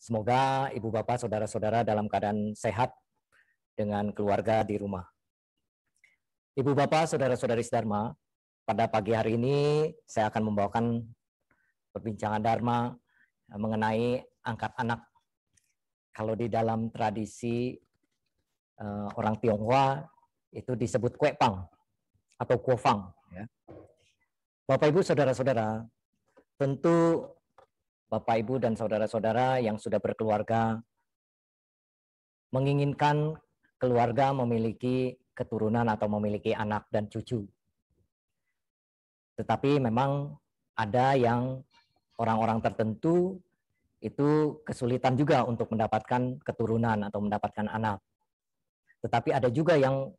Semoga Ibu Bapak, Saudara-saudara dalam keadaan sehat dengan keluarga di rumah. Ibu Bapak, Saudara-saudari Dharma, pada pagi hari ini saya akan membawakan perbincangan Dharma mengenai angkat anak. Kalau di dalam tradisi eh, orang Tionghoa itu disebut kue pang atau kuofang. Ya. Bapak Ibu Saudara-saudara, tentu Bapak, Ibu, dan saudara-saudara yang sudah berkeluarga menginginkan keluarga memiliki keturunan atau memiliki anak dan cucu. Tetapi memang ada yang orang-orang tertentu itu kesulitan juga untuk mendapatkan keturunan atau mendapatkan anak. Tetapi ada juga yang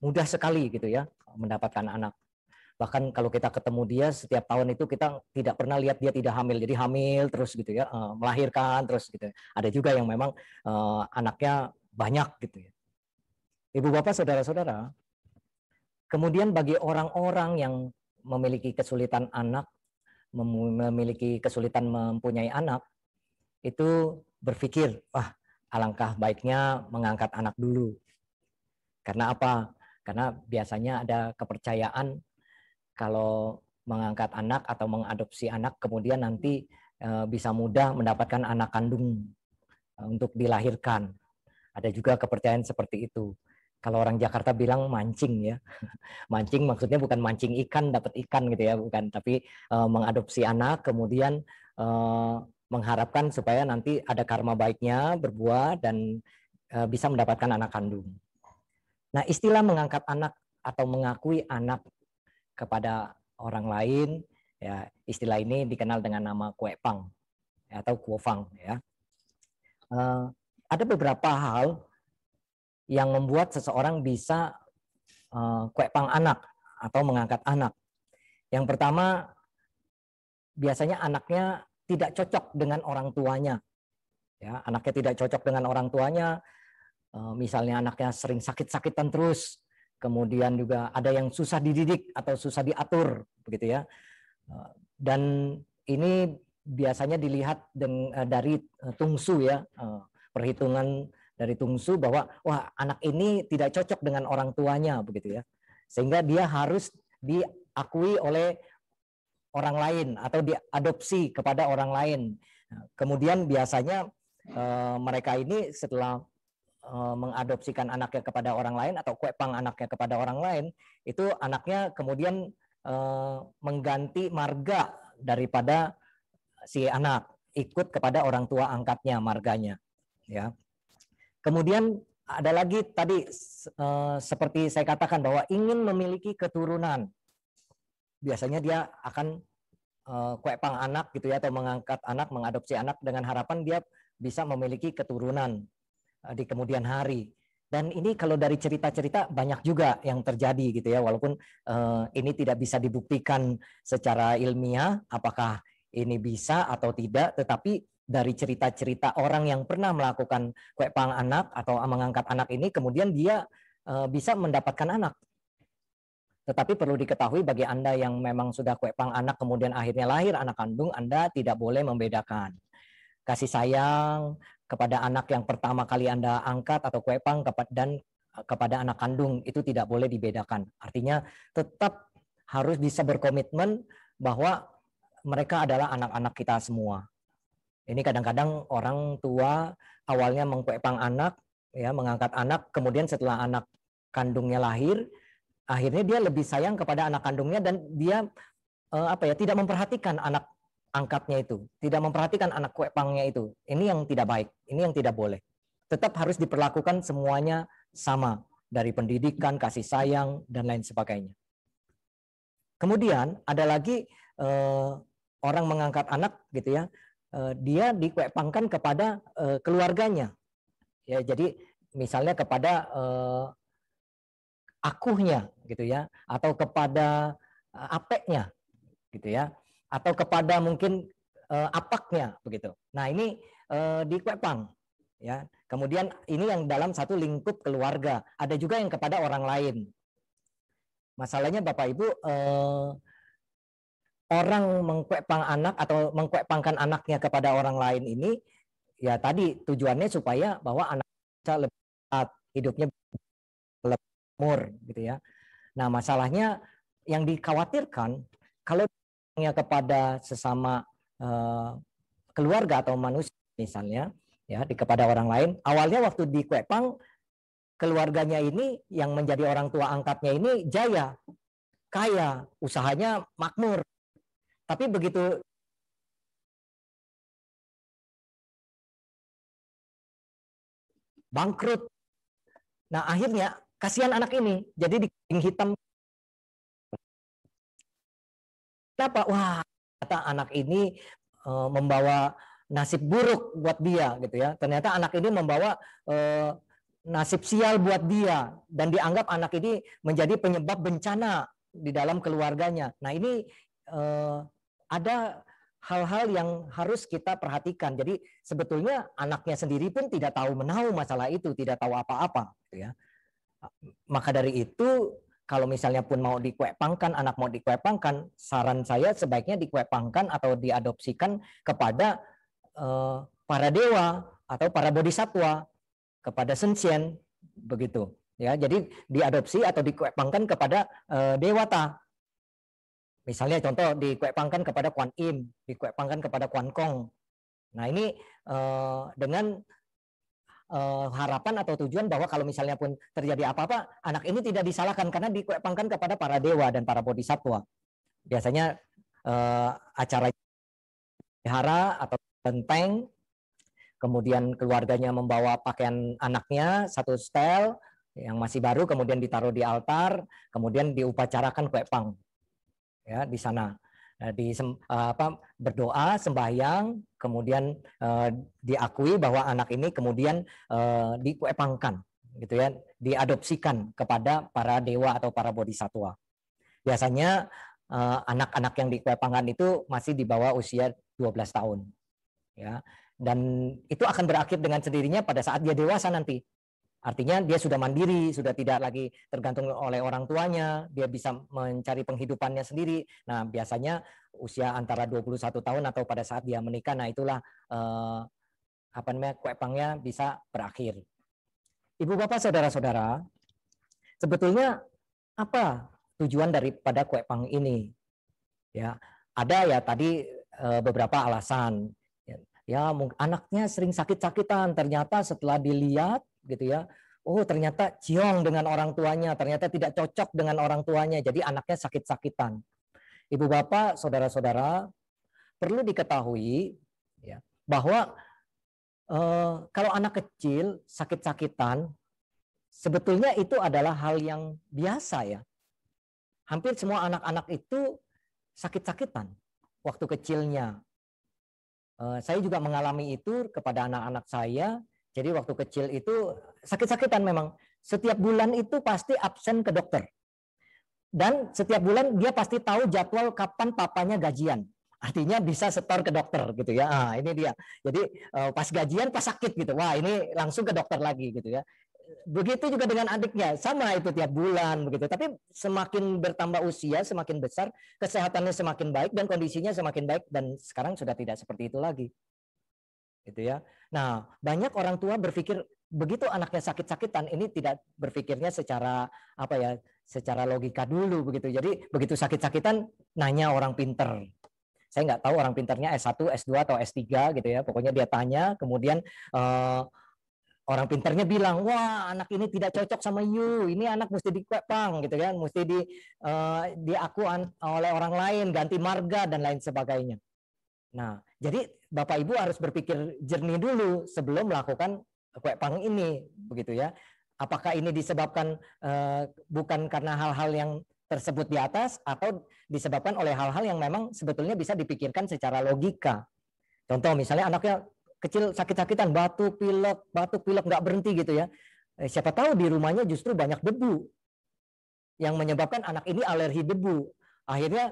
mudah sekali gitu ya mendapatkan anak bahkan kalau kita ketemu dia setiap tahun itu kita tidak pernah lihat dia tidak hamil jadi hamil terus gitu ya eh, melahirkan terus gitu ada juga yang memang uh, anaknya banyak gitu ya ibu bapak saudara-saudara kemudian bagi orang-orang yang memiliki kesulitan anak memiliki kesulitan mempunyai anak itu berpikir wah alangkah baiknya mengangkat anak dulu karena apa karena biasanya ada kepercayaan kalau mengangkat anak atau mengadopsi anak kemudian nanti eh, bisa mudah mendapatkan anak kandung eh, untuk dilahirkan. Ada juga kepercayaan seperti itu. Kalau orang Jakarta bilang mancing ya, mancing maksudnya bukan mancing ikan dapat ikan gitu ya, bukan. Tapi eh, mengadopsi anak, kemudian mengharapkan supaya nanti ada karma baiknya berbuah dan bisa mendapatkan anak kandung. Nah istilah mengangkat anak atau mengakui anak kepada orang lain ya istilah ini dikenal dengan nama kue pang ya, atau kuofang ya uh, ada beberapa hal yang membuat seseorang bisa uh, eh, kue pang anak atau mengangkat anak yang pertama biasanya anaknya tidak cocok dengan orang tuanya ya anaknya tidak cocok dengan orang tuanya uh, misalnya anaknya sering sakit-sakitan terus kemudian juga ada yang susah dididik atau susah diatur begitu ya eh, dan ini biasanya dilihat eh, dari eh, tungsu ya perhitungan dari tungsu bahwa wah anak ini tidak cocok dengan orang tuanya begitu ya sehingga dia harus diakui oleh orang lain atau diadopsi kepada orang lain nah, kemudian biasanya mereka ini setelah Eh, mengadopsikan anaknya kepada orang lain atau kuepang anaknya kepada orang lain itu anaknya kemudian eh, mengganti marga daripada si anak ikut kepada orang tua angkatnya marganya ya kemudian ada lagi tadi eh, seperti saya katakan bahwa ingin memiliki keturunan biasanya dia akan kue kuepang anak gitu ya atau mengangkat anak mengadopsi anak dengan harapan dia bisa memiliki keturunan Eh, di kemudian hari. Dan ini kalau dari cerita-cerita banyak juga yang terjadi gitu ya, walaupun eh, ini tidak bisa dibuktikan secara ilmiah apakah ini bisa atau tidak, tetapi dari cerita-cerita orang yang pernah melakukan kue pang anak atau mengangkat anak ini, kemudian dia eh, bisa mendapatkan anak. Tetapi perlu diketahui bagi Anda yang memang sudah kue pang anak kemudian akhirnya lahir anak kandung, Anda tidak boleh membedakan kasih sayang, kepada anak yang pertama kali Anda angkat atau kuepang dan eh, kepada anak kandung itu tidak boleh dibedakan. Artinya tetap harus bisa berkomitmen bahwa mereka adalah anak-anak kita semua. Ini kadang-kadang orang tua awalnya mengkuepang anak, ya mengangkat anak, kemudian setelah anak kandungnya lahir, akhirnya dia lebih sayang kepada anak kandungnya dan dia eh, apa ya tidak memperhatikan anak angkatnya itu, tidak memperhatikan anak kue pangnya itu. Ini yang tidak baik, ini yang tidak boleh. Tetap harus diperlakukan semuanya sama dari pendidikan, kasih sayang dan lain sebagainya. Kemudian ada lagi eh, orang mengangkat anak gitu ya, eh, dia dikuepangkan kepada eh, keluarganya. Ya, jadi misalnya kepada eh, akuhnya gitu ya atau kepada eh, apeknya gitu ya atau kepada mungkin uh, apaknya begitu. Nah ini uh, di Kuepang, ya. Kemudian ini yang dalam satu lingkup keluarga. Ada juga yang kepada orang lain. Masalahnya Bapak Ibu eh, orang mengkuepang anak atau mengkuepangkan anaknya kepada orang lain ini ya tadi tujuannya supaya bahwa anak bisa lebih cepat, hidupnya lebih umur gitu ya. Nah masalahnya yang dikhawatirkan kalau sayangnya kepada sesama uh, keluarga atau manusia misalnya ya di kepada orang lain awalnya waktu di Kuepang keluarganya ini yang menjadi orang tua angkatnya ini jaya kaya usahanya makmur tapi begitu bangkrut nah akhirnya kasihan anak ini jadi di hitam Kenapa? Wah, ternyata anak ini e, membawa nasib buruk buat dia gitu ya. Ternyata anak ini membawa e, nasib sial buat dia dan dianggap anak ini menjadi penyebab bencana di dalam keluarganya. Nah, ini e, ada hal-hal yang harus kita perhatikan. Jadi sebetulnya anaknya sendiri pun tidak tahu menahu masalah itu, tidak tahu apa-apa gitu ya. Maka dari itu kalau misalnya pun mau dikuepangkan, anak mau dikuepangkan, saran saya sebaiknya dikuepangkan atau diadopsikan kepada eh, para dewa atau para bodhisatwa, kepada sentien begitu. Ya, jadi diadopsi atau dikuepangkan kepada eh, dewata. Misalnya contoh dikuepangkan kepada Kuan Im, dikuepangkan kepada Kuan Kong. Nah ini eh, dengan uh, harapan atau tujuan bahwa kalau misalnya pun terjadi apa-apa, anak ini tidak disalahkan karena dikepangkan kepada para dewa dan para bodhisattva Biasanya uh, acara hara atau benteng, kemudian keluarganya membawa pakaian anaknya satu stel yang masih baru, kemudian ditaruh di altar, kemudian diupacarakan kue pang ya di sana. Nah, di eh, apa berdoa sembahyang kemudian uh, diakui bahwa anak ini kemudian uh, eh, dikuepangkan gitu ya diadopsikan kepada para dewa atau para bodhisatwa biasanya eh, anak-anak uh, yang dikuepangkan itu masih di bawah usia 12 tahun ya dan itu akan berakhir dengan sendirinya pada saat dia dewasa nanti Artinya dia sudah mandiri, sudah tidak lagi tergantung oleh orang tuanya, dia bisa mencari penghidupannya sendiri. Nah, biasanya usia antara 21 tahun atau pada saat dia menikah, nah itulah eh, apa namanya kuepangnya bisa berakhir. Ibu bapak saudara-saudara, sebetulnya apa tujuan daripada kuepang ini? Ya, ada ya tadi eh, beberapa alasan. Ya, anaknya sering sakit-sakitan. Ternyata setelah dilihat gitu ya oh ternyata ciong dengan orang tuanya, ternyata tidak cocok dengan orang tuanya, jadi anaknya sakit-sakitan. Ibu bapak, saudara-saudara, perlu diketahui ya, bahwa eh, kalau anak kecil sakit-sakitan, sebetulnya itu adalah hal yang biasa ya. Hampir semua anak-anak itu sakit-sakitan waktu kecilnya. Eh, saya juga mengalami itu kepada anak-anak saya jadi waktu kecil itu sakit-sakitan memang. Setiap bulan itu pasti absen ke dokter. Dan setiap bulan dia pasti tahu jadwal kapan papanya gajian. Artinya bisa setor ke dokter gitu ya. Ah, ini dia. Jadi eh, pas gajian pas sakit gitu. Wah, ini langsung ke dokter lagi gitu ya. Begitu juga dengan adiknya, sama itu tiap bulan begitu. Tapi semakin bertambah usia, semakin besar, kesehatannya semakin baik dan kondisinya semakin baik dan sekarang sudah tidak seperti itu lagi. Gitu ya. Nah, banyak orang tua berpikir begitu anaknya sakit-sakitan ini tidak berpikirnya secara apa ya, secara logika dulu begitu. Jadi begitu sakit-sakitan nanya orang pinter. Saya nggak tahu orang pinternya S1, S2 atau S3 gitu ya. Pokoknya dia tanya, kemudian uh, orang pinternya bilang, wah anak ini tidak cocok sama you, ini anak mesti dikepang gitu kan, mesti di uh, eh, diaku oleh orang lain, ganti marga dan lain sebagainya. Nah, jadi Bapak Ibu harus berpikir jernih dulu sebelum melakukan kue pang ini, begitu ya. Apakah ini disebabkan eh, bukan karena hal-hal yang tersebut di atas atau disebabkan oleh hal-hal yang memang sebetulnya bisa dipikirkan secara logika. Contoh misalnya anaknya kecil sakit-sakitan, batu pilek, batu pilek nggak berhenti gitu ya. Eh, siapa tahu di rumahnya justru banyak debu yang menyebabkan anak ini alergi debu. Akhirnya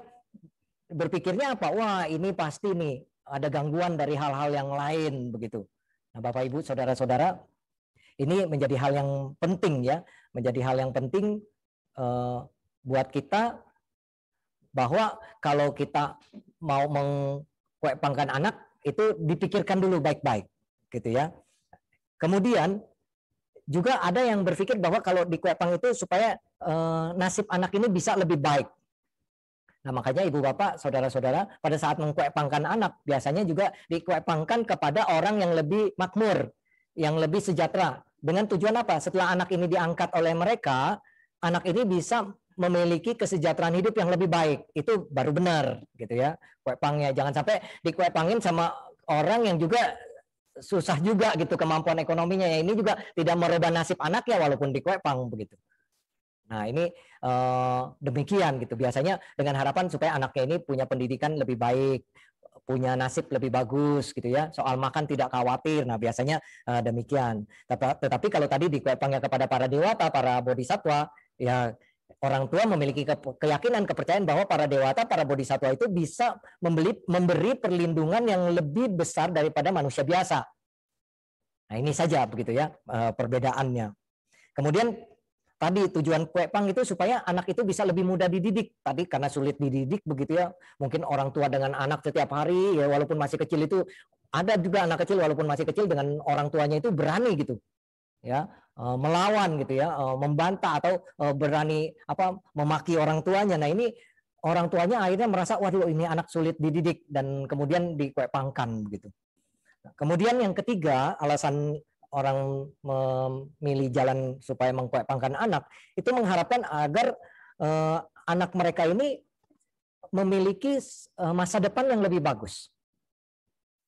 berpikirnya apa? Wah ini pasti nih ada gangguan dari hal-hal yang lain begitu. Nah, Bapak Ibu, saudara-saudara, ini menjadi hal yang penting ya, menjadi hal yang penting uh, buat kita bahwa kalau kita mau mengkuepangkan anak itu dipikirkan dulu baik-baik gitu ya. Kemudian juga ada yang berpikir bahwa kalau dikuepang itu supaya uh, nasib anak ini bisa lebih baik Nah, makanya ibu bapak, saudara-saudara, pada saat mengkuepangkan anak, biasanya juga dikuepangkan kepada orang yang lebih makmur, yang lebih sejahtera. Dengan tujuan apa? Setelah anak ini diangkat oleh mereka, anak ini bisa memiliki kesejahteraan hidup yang lebih baik. Itu baru benar, gitu ya. Kuepangnya jangan sampai dikuepangin sama orang yang juga susah juga gitu kemampuan ekonominya ya ini juga tidak merubah nasib anaknya walaupun dikuepang begitu. Nah, ini eh, demikian gitu. Biasanya dengan harapan supaya anaknya ini punya pendidikan lebih baik, punya nasib lebih bagus gitu ya. Soal makan tidak khawatir. Nah, biasanya eh, demikian. Tetapi, tetapi kalau tadi dikepangnya kepada para dewata, para bodhisatwa, ya orang tua memiliki keyakinan kepercayaan bahwa para dewata, para bodhisatwa itu bisa membeli, memberi perlindungan yang lebih besar daripada manusia biasa. Nah, ini saja begitu ya eh, perbedaannya. Kemudian tadi tujuan kue pang itu supaya anak itu bisa lebih mudah dididik. Tadi karena sulit dididik begitu ya, mungkin orang tua dengan anak setiap hari ya walaupun masih kecil itu ada juga anak kecil walaupun masih kecil dengan orang tuanya itu berani gitu. Ya, eh, melawan gitu ya, eh, membantah atau eh, berani apa memaki orang tuanya. Nah, ini orang tuanya akhirnya merasa waduh ini anak sulit dididik dan kemudian dikuepangkan begitu. Nah, kemudian yang ketiga, alasan orang memilih jalan supaya mengkuepangkan anak itu mengharapkan agar uh, anak mereka ini memiliki uh, masa depan yang lebih bagus.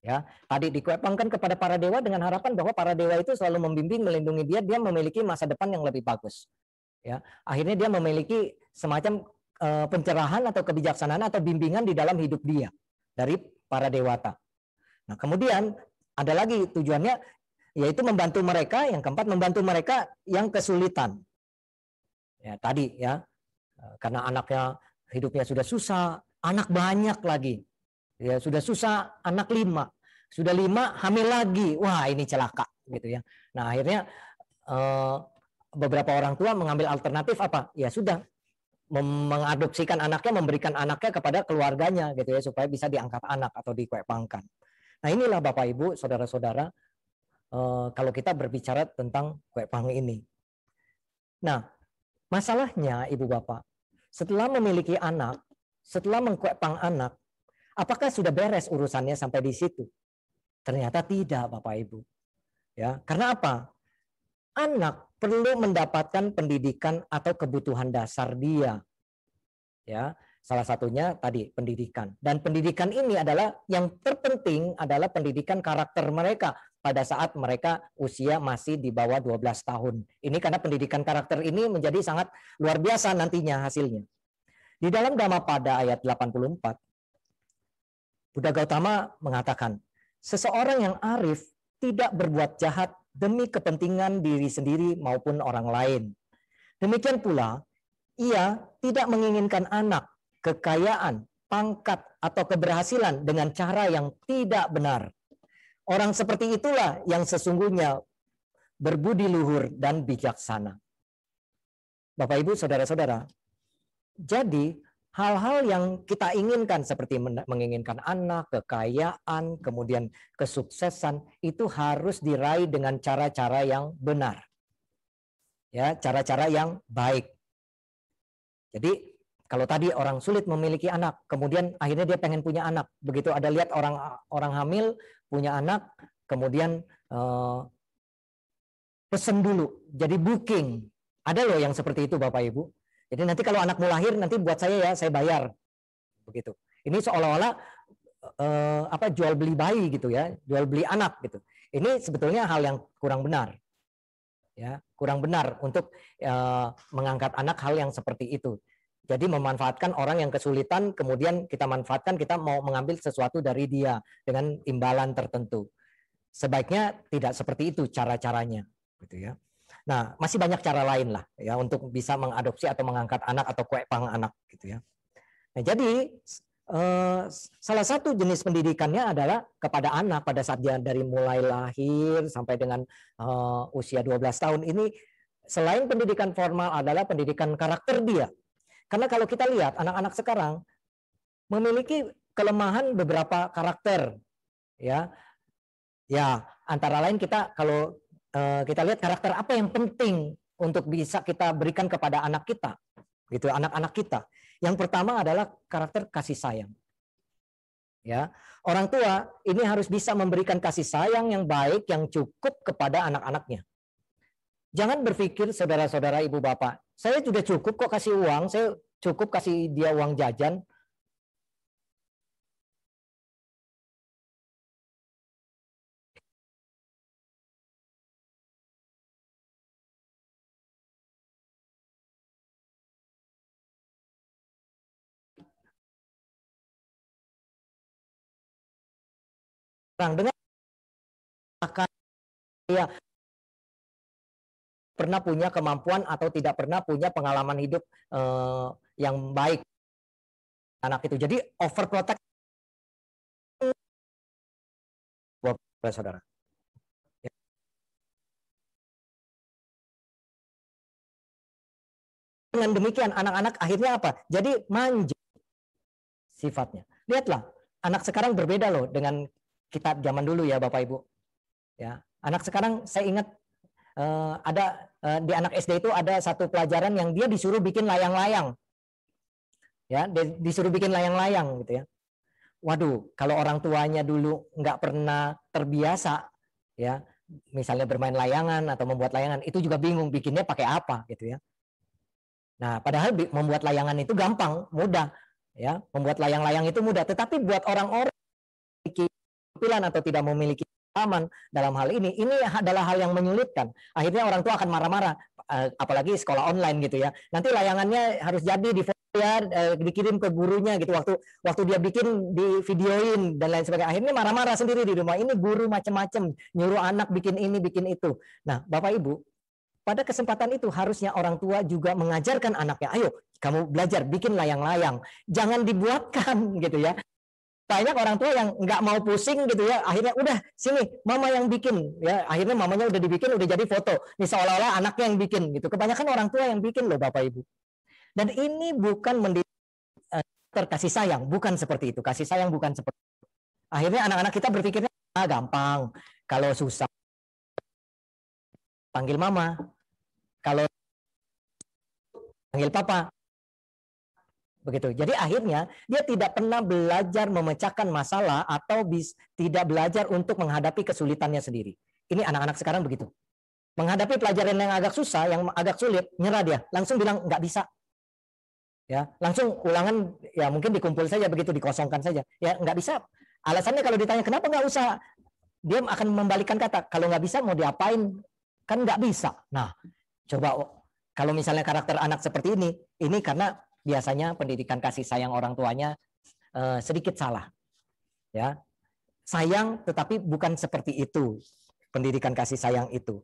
Ya, tadi dikuepangkan kepada para dewa dengan harapan bahwa para dewa itu selalu membimbing, melindungi dia, dia memiliki masa depan yang lebih bagus. Ya, akhirnya dia memiliki semacam uh, pencerahan atau kebijaksanaan atau bimbingan di dalam hidup dia dari para dewata. Nah, kemudian ada lagi tujuannya yaitu membantu mereka, yang keempat membantu mereka yang kesulitan. Ya, tadi ya, eh, karena anaknya hidupnya sudah susah, anak banyak lagi. Ya, sudah susah, anak lima. Sudah lima, hamil lagi. Wah, ini celaka gitu ya. Nah, akhirnya eh, beberapa orang tua mengambil alternatif apa? Ya sudah, mengadopsikan anaknya, memberikan anaknya kepada keluarganya gitu ya supaya bisa diangkat anak atau dikuepangkan. Nah inilah Bapak Ibu, saudara-saudara Eh, kalau kita berbicara tentang kue pang ini. Nah, masalahnya Ibu Bapak, setelah memiliki anak, setelah mengkue pang anak, apakah sudah beres urusannya sampai di situ? Ternyata tidak, Bapak Ibu. Ya, karena apa? Anak perlu mendapatkan pendidikan atau kebutuhan dasar dia. Ya, salah satunya tadi pendidikan. Dan pendidikan ini adalah yang terpenting adalah pendidikan karakter mereka, pada saat mereka usia masih di bawah 12 tahun. Ini karena pendidikan karakter ini menjadi sangat luar biasa nantinya hasilnya. Di dalam Dhamma pada ayat 84, Buddha Gautama mengatakan, seseorang yang arif tidak berbuat jahat demi kepentingan diri sendiri maupun orang lain. Demikian pula, ia tidak menginginkan anak, kekayaan, pangkat, atau keberhasilan dengan cara yang tidak benar. Orang seperti itulah yang sesungguhnya berbudi luhur dan bijaksana. Bapak Ibu, saudara-saudara. Jadi, hal-hal yang kita inginkan seperti menginginkan anak, kekayaan, kemudian kesuksesan itu harus diraih dengan cara-cara yang benar. Ya, cara-cara yang baik. Jadi kalau tadi orang sulit memiliki anak, kemudian akhirnya dia pengen punya anak. Begitu ada lihat orang orang hamil, punya anak, kemudian uh, pesen dulu. Jadi booking. Ada loh yang seperti itu Bapak Ibu. Jadi nanti kalau anakmu lahir nanti buat saya ya, saya bayar. Begitu. Ini seolah-olah eh, apa jual beli bayi gitu ya, jual beli anak gitu. Ini sebetulnya hal yang kurang benar. Ya, kurang benar untuk eh, mengangkat anak hal yang seperti itu. Jadi memanfaatkan orang yang kesulitan, kemudian kita manfaatkan, kita mau mengambil sesuatu dari dia dengan imbalan tertentu. Sebaiknya tidak seperti itu cara-caranya, gitu ya. Nah, masih banyak cara lain lah ya untuk bisa mengadopsi atau mengangkat anak atau kue pang anak, gitu ya. Nah, jadi eh, salah satu jenis pendidikannya adalah kepada anak pada saat dia dari mulai lahir sampai dengan eh, usia 12 tahun ini selain pendidikan formal adalah pendidikan karakter dia karena kalau kita lihat anak-anak sekarang memiliki kelemahan beberapa karakter, ya, ya antara lain kita kalau uh, kita lihat karakter apa yang penting untuk bisa kita berikan kepada anak kita, gitu, anak-anak kita. Yang pertama adalah karakter kasih sayang. Ya, orang tua ini harus bisa memberikan kasih sayang yang baik, yang cukup kepada anak-anaknya. Jangan berpikir saudara-saudara ibu bapak, saya sudah cukup kok kasih uang, saya cukup kasih dia uang jajan. dengan akan ya pernah punya kemampuan atau tidak pernah punya pengalaman hidup uh, yang baik anak itu. Jadi overprotect buat saudara. Ya. Dengan demikian anak-anak akhirnya apa? Jadi manja sifatnya. Lihatlah, anak sekarang berbeda loh dengan kita zaman dulu ya Bapak Ibu. Ya, anak sekarang saya ingat uh, ada uh, di anak SD itu ada satu pelajaran yang dia disuruh bikin layang-layang. Ya, disuruh bikin layang-layang gitu ya. Waduh, kalau orang tuanya dulu nggak pernah terbiasa ya, misalnya bermain layangan atau membuat layangan, itu juga bingung bikinnya pakai apa gitu ya. Nah, padahal membuat layangan itu gampang, mudah ya. Membuat layang-layang itu mudah, tetapi buat orang-orang memiliki atau tidak memiliki aman dalam hal ini ini adalah hal yang menyulitkan akhirnya orang tua akan marah-marah eh, apalagi sekolah online gitu ya nanti layangannya harus jadi di ya dikirim ke gurunya gitu waktu waktu dia bikin di videoin dan lain sebagainya akhirnya marah-marah sendiri di rumah ini guru macam-macam nyuruh anak bikin ini bikin itu nah bapak ibu pada kesempatan itu harusnya orang tua juga mengajarkan anaknya ayo kamu belajar bikin layang-layang jangan dibuatkan gitu ya banyak orang tua yang nggak mau pusing gitu ya akhirnya udah sini mama yang bikin ya akhirnya mamanya udah dibikin udah jadi foto Nih seolah-olah anaknya yang bikin gitu kebanyakan orang tua yang bikin loh bapak ibu dan ini bukan mendidik eh, kasih sayang bukan seperti itu kasih sayang bukan seperti itu. akhirnya anak-anak kita berpikirnya ah, gampang kalau susah panggil mama kalau panggil papa Begitu. Jadi akhirnya dia tidak pernah belajar memecahkan masalah atau bis, tidak belajar untuk menghadapi kesulitannya sendiri. Ini anak-anak sekarang begitu. Menghadapi pelajaran yang agak susah, yang agak sulit, nyerah dia. Langsung bilang nggak bisa. Ya, langsung ulangan ya mungkin dikumpul saja begitu dikosongkan saja. Ya nggak bisa. Alasannya kalau ditanya kenapa nggak usah, dia akan membalikkan kata kalau nggak bisa mau diapain kan nggak bisa. Nah, coba kalau misalnya karakter anak seperti ini, ini karena biasanya pendidikan kasih sayang orang tuanya eh, sedikit salah. Ya. Sayang tetapi bukan seperti itu pendidikan kasih sayang itu.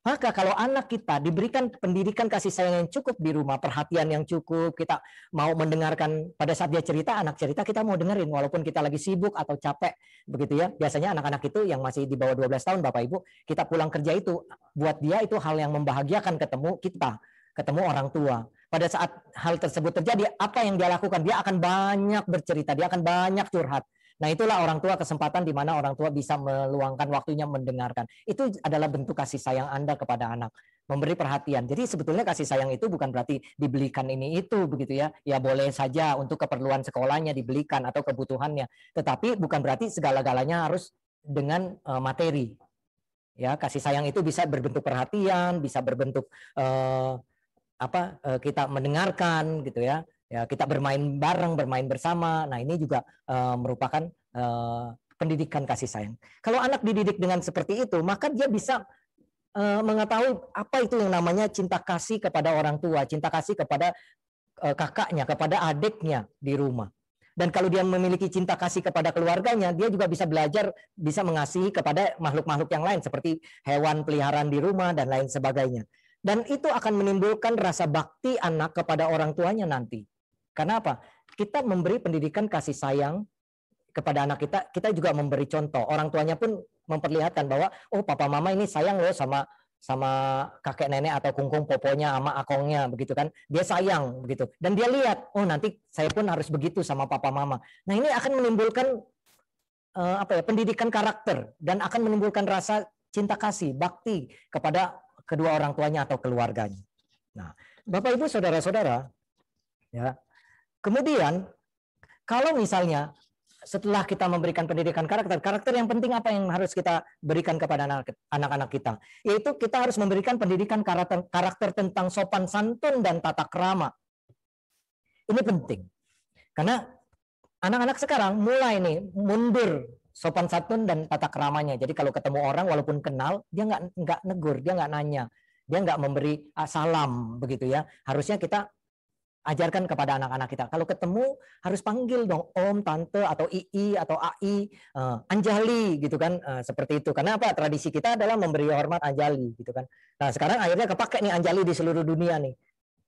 Maka kalau anak kita diberikan pendidikan kasih sayang yang cukup di rumah, perhatian yang cukup, kita mau mendengarkan pada saat dia cerita, anak cerita kita mau dengerin walaupun kita lagi sibuk atau capek begitu ya. Biasanya anak-anak itu yang masih di bawah 12 tahun Bapak Ibu, kita pulang kerja itu buat dia itu hal yang membahagiakan ketemu kita, ketemu orang tua pada saat hal tersebut terjadi, apa yang dia lakukan? Dia akan banyak bercerita, dia akan banyak curhat. Nah, itulah orang tua kesempatan di mana orang tua bisa meluangkan waktunya mendengarkan. Itu adalah bentuk kasih sayang Anda kepada anak, memberi perhatian. Jadi sebetulnya kasih sayang itu bukan berarti dibelikan ini itu begitu ya. Ya boleh saja untuk keperluan sekolahnya dibelikan atau kebutuhannya, tetapi bukan berarti segala-galanya harus dengan eh, materi. Ya, kasih sayang itu bisa berbentuk perhatian, bisa berbentuk uh, apa eh, kita mendengarkan gitu ya ya kita bermain bareng bermain bersama nah ini juga uh, merupakan uh, pendidikan kasih sayang kalau anak dididik dengan seperti itu maka dia bisa uh, mengetahui apa itu yang namanya cinta kasih kepada orang tua cinta kasih kepada uh, kakaknya kepada adiknya di rumah dan kalau dia memiliki cinta kasih kepada keluarganya, dia juga bisa belajar bisa mengasihi kepada makhluk-makhluk yang lain seperti hewan peliharaan di rumah dan lain sebagainya. Dan itu akan menimbulkan rasa bakti anak kepada orang tuanya nanti. Karena apa? Kita memberi pendidikan kasih sayang kepada anak kita, kita juga memberi contoh. Orang tuanya pun memperlihatkan bahwa oh papa mama ini sayang loh sama sama kakek nenek atau kungkung poponya sama akongnya begitu kan dia sayang begitu dan dia lihat oh nanti saya pun harus begitu sama papa mama nah ini akan menimbulkan uh, apa ya pendidikan karakter dan akan menimbulkan rasa cinta kasih bakti kepada kedua orang tuanya atau keluarganya. Nah, Bapak Ibu saudara-saudara, ya. Kemudian kalau misalnya setelah kita memberikan pendidikan karakter, karakter yang penting apa yang harus kita berikan kepada anak-anak kita? Yaitu kita harus memberikan pendidikan karakter, karakter tentang sopan santun dan tata kerama. Ini penting. Karena anak-anak sekarang mulai nih mundur sopan santun dan tata keramanya. Jadi kalau ketemu orang walaupun kenal dia nggak nggak negur, dia nggak nanya, dia nggak memberi ah, salam begitu ya. Harusnya kita ajarkan kepada anak-anak kita. Kalau ketemu harus panggil dong om, tante atau ii atau ai, uh, anjali gitu kan uh, seperti itu. Karena apa? Tradisi kita adalah memberi hormat anjali gitu kan. Nah sekarang akhirnya kepake nih anjali di seluruh dunia nih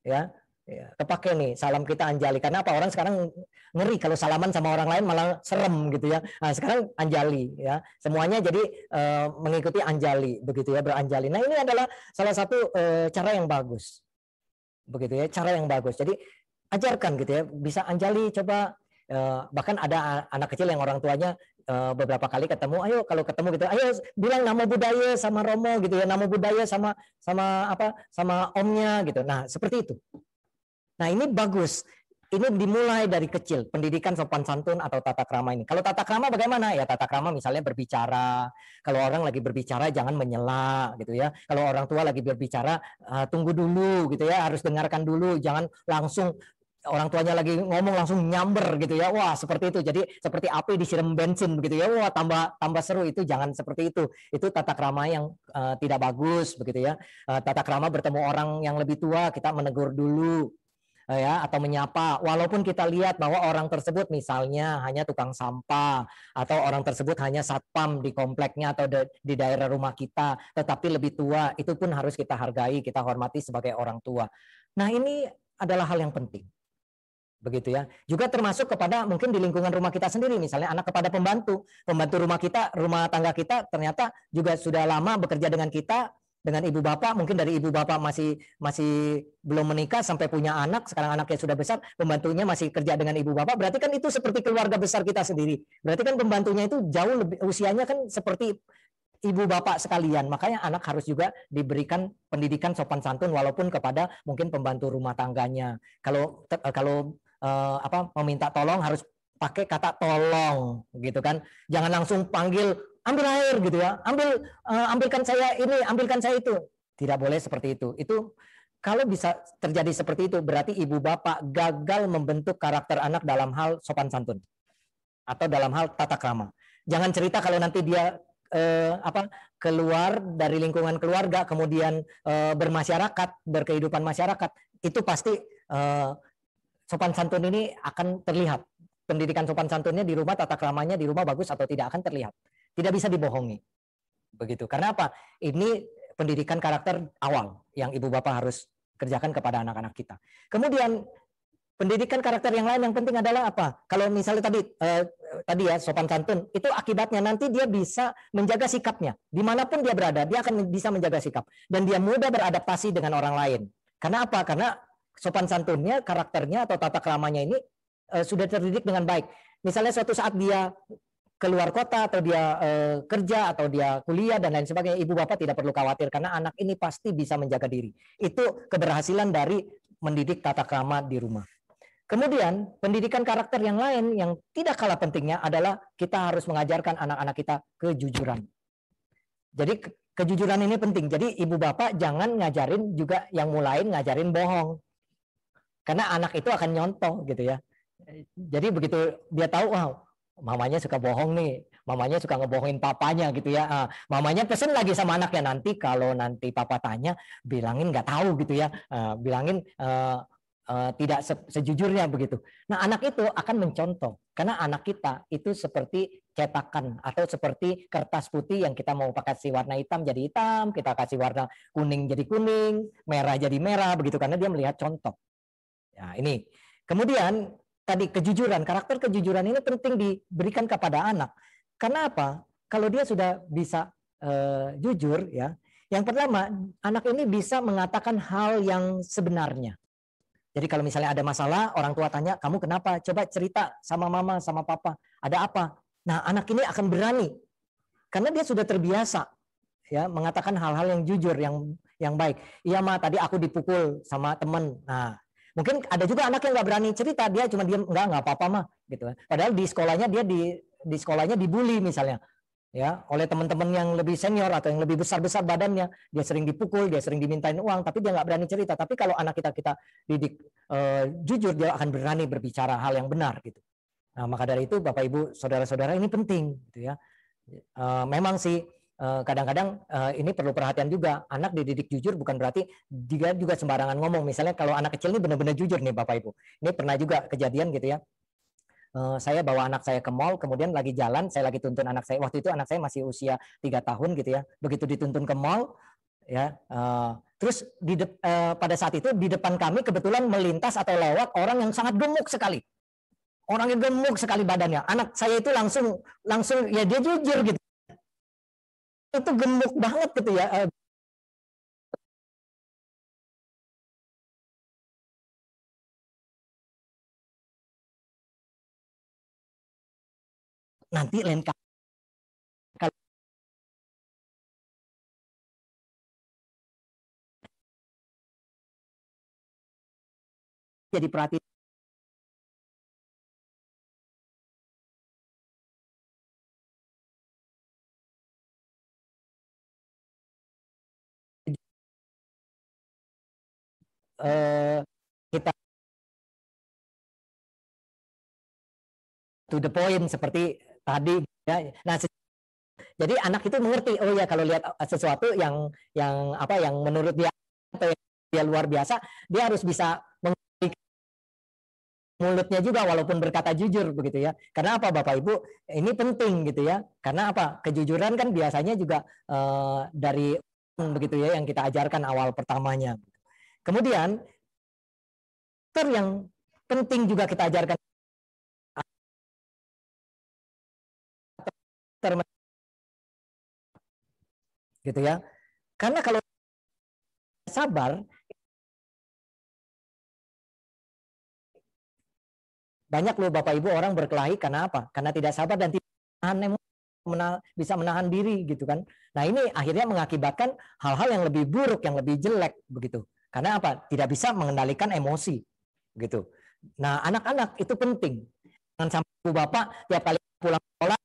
ya Ya, kepake nih salam kita anjali karena apa orang sekarang ngeri kalau salaman sama orang lain malah serem gitu ya. Nah, sekarang anjali ya. Semuanya jadi eh, mengikuti anjali begitu ya beranjali. Nah, ini adalah salah satu eh, cara yang bagus. Begitu ya, cara yang bagus. Jadi ajarkan gitu ya, bisa anjali coba eh, bahkan ada anak kecil yang orang tuanya eh, beberapa kali ketemu ayo kalau ketemu gitu ayo bilang nama budaya sama romo gitu ya nama budaya sama sama apa sama omnya gitu nah seperti itu Nah ini bagus. Ini dimulai dari kecil, pendidikan sopan santun atau tata krama ini. Kalau tata krama bagaimana? Ya tata krama misalnya berbicara. Kalau orang lagi berbicara jangan menyela gitu ya. Kalau orang tua lagi berbicara eh, tunggu dulu gitu ya, harus dengarkan dulu, jangan langsung orang tuanya lagi ngomong langsung nyamber gitu ya. Wah, seperti itu. Jadi seperti api disiram bensin begitu ya. Wah, tambah tambah seru itu jangan seperti itu. Itu tata krama yang uh, tidak bagus begitu ya. Uh, tata krama bertemu orang yang lebih tua kita menegur dulu Eh, ya atau menyapa walaupun kita lihat bahwa orang tersebut misalnya hanya tukang sampah atau orang tersebut hanya satpam di kompleknya atau di, di daerah rumah kita tetapi lebih tua itu pun harus kita hargai kita hormati sebagai orang tua nah ini adalah hal yang penting begitu ya. Juga termasuk kepada mungkin di lingkungan rumah kita sendiri, misalnya anak kepada pembantu, pembantu rumah kita, rumah tangga kita ternyata juga sudah lama bekerja dengan kita, dengan ibu bapak mungkin dari ibu bapak masih masih belum menikah sampai punya anak sekarang anaknya sudah besar pembantunya masih kerja dengan ibu bapak berarti kan itu seperti keluarga besar kita sendiri berarti kan pembantunya itu jauh lebih usianya kan seperti ibu bapak sekalian makanya anak harus juga diberikan pendidikan sopan santun walaupun kepada mungkin pembantu rumah tangganya kalau eh, kalau eh, apa meminta tolong harus pakai kata tolong gitu kan jangan langsung panggil ambil air gitu ya, ambil uh, ambilkan saya ini, ambilkan saya itu. Tidak boleh seperti itu. Itu kalau bisa terjadi seperti itu berarti ibu bapak gagal membentuk karakter anak dalam hal sopan santun atau dalam hal tata krama. Jangan cerita kalau nanti dia eh, apa keluar dari lingkungan keluarga kemudian eh, bermasyarakat, berkehidupan masyarakat, itu pasti eh, sopan santun ini akan terlihat. Pendidikan sopan santunnya di rumah, tata kramanya di rumah bagus atau tidak akan terlihat. Tidak bisa dibohongi. Begitu. Karena apa? Ini pendidikan karakter awal yang ibu bapak harus kerjakan kepada anak-anak kita. Kemudian pendidikan karakter yang lain yang penting adalah apa? Kalau misalnya tadi eh, tadi ya sopan santun, itu akibatnya nanti dia bisa menjaga sikapnya. Dimanapun dia berada, dia akan bisa menjaga sikap dan dia mudah beradaptasi dengan orang lain. Karena apa? Karena sopan santunnya, karakternya atau tata kelamanya ini eh, sudah terdidik dengan baik. Misalnya suatu saat dia keluar kota atau dia e, kerja atau dia kuliah dan lain sebagainya, ibu bapak tidak perlu khawatir karena anak ini pasti bisa menjaga diri. Itu keberhasilan dari mendidik tata krama di rumah. Kemudian pendidikan karakter yang lain yang tidak kalah pentingnya adalah kita harus mengajarkan anak-anak kita kejujuran. Jadi kejujuran ini penting. Jadi ibu bapak jangan ngajarin juga yang mulai ngajarin bohong. Karena anak itu akan nyontong gitu ya. Jadi begitu dia tahu wow mamanya suka bohong nih, mamanya suka ngebohongin papanya gitu ya. Uh, mamanya pesen lagi sama anaknya nanti kalau nanti papa tanya, bilangin nggak tahu gitu ya, uh, bilangin uh, uh, tidak se sejujurnya begitu. Nah anak itu akan mencontoh karena anak kita itu seperti cetakan atau seperti kertas putih yang kita mau pakai si warna hitam jadi hitam, kita kasih warna kuning jadi kuning, merah jadi merah begitu karena dia melihat contoh. Ya ini. Kemudian tadi kejujuran, karakter kejujuran ini penting diberikan kepada anak. Karena apa? Kalau dia sudah bisa uh, jujur ya. Yang pertama, anak ini bisa mengatakan hal yang sebenarnya. Jadi kalau misalnya ada masalah, orang tua tanya, "Kamu kenapa?" Coba cerita sama mama, sama papa, ada apa? Nah, anak ini akan berani. Karena dia sudah terbiasa ya mengatakan hal-hal yang jujur, yang yang baik. Iya, Ma, tadi aku dipukul sama teman. Nah, Mungkin ada juga anak yang nggak berani cerita, dia cuma diam, nggak nggak apa-apa mah, gitu. Padahal di sekolahnya dia di di sekolahnya dibully misalnya, ya oleh teman-teman yang lebih senior atau yang lebih besar-besar badannya dia sering dipukul dia sering dimintain uang tapi dia nggak berani cerita tapi kalau anak kita kita didik eh, jujur dia akan berani berbicara hal yang benar gitu nah maka dari itu bapak ibu saudara-saudara ini penting gitu ya uh, memang sih Eh, kadang-kadang eh, ini perlu perhatian juga. Anak dididik jujur bukan berarti dia juga sembarangan ngomong. Misalnya kalau anak kecil ini benar-benar jujur nih Bapak Ibu. Ini pernah juga kejadian gitu ya. Eh, saya bawa anak saya ke mall, kemudian lagi jalan, saya lagi tuntun anak saya. Waktu itu anak saya masih usia tiga tahun gitu ya. Begitu dituntun ke mall, ya. Terus di de, pada saat itu di depan kami kebetulan melintas atau lewat orang yang sangat gemuk sekali. orang yang gemuk sekali badannya. Anak saya itu langsung langsung ya dia jujur gitu itu gemuk banget gitu ya eh. nanti lain kali jadi perhatian uh, kita to the point seperti tadi ya. Nah, jadi anak itu mengerti oh ya kalau lihat eh, sesuatu yang yang apa yang menurut dia atau yang dia luar biasa, dia harus bisa mulutnya juga walaupun berkata jujur begitu ya. Karena apa Bapak Ibu? Ini penting gitu ya. Karena apa? Kejujuran kan biasanya juga uh, dari begitu ya yang kita ajarkan awal pertamanya. Kemudian faktor yang penting juga kita ajarkan gitu ya. Karena kalau sabar banyak loh Bapak Ibu orang berkelahi karena apa? Karena tidak sabar dan tidak menahan, bisa menahan diri gitu kan. Nah ini akhirnya mengakibatkan hal-hal yang lebih buruk, yang lebih jelek begitu. Karena apa? Tidak bisa mengendalikan emosi, gitu. Nah, anak-anak itu penting. Jangan sampai ibu bapak tiap kali pulang sekolah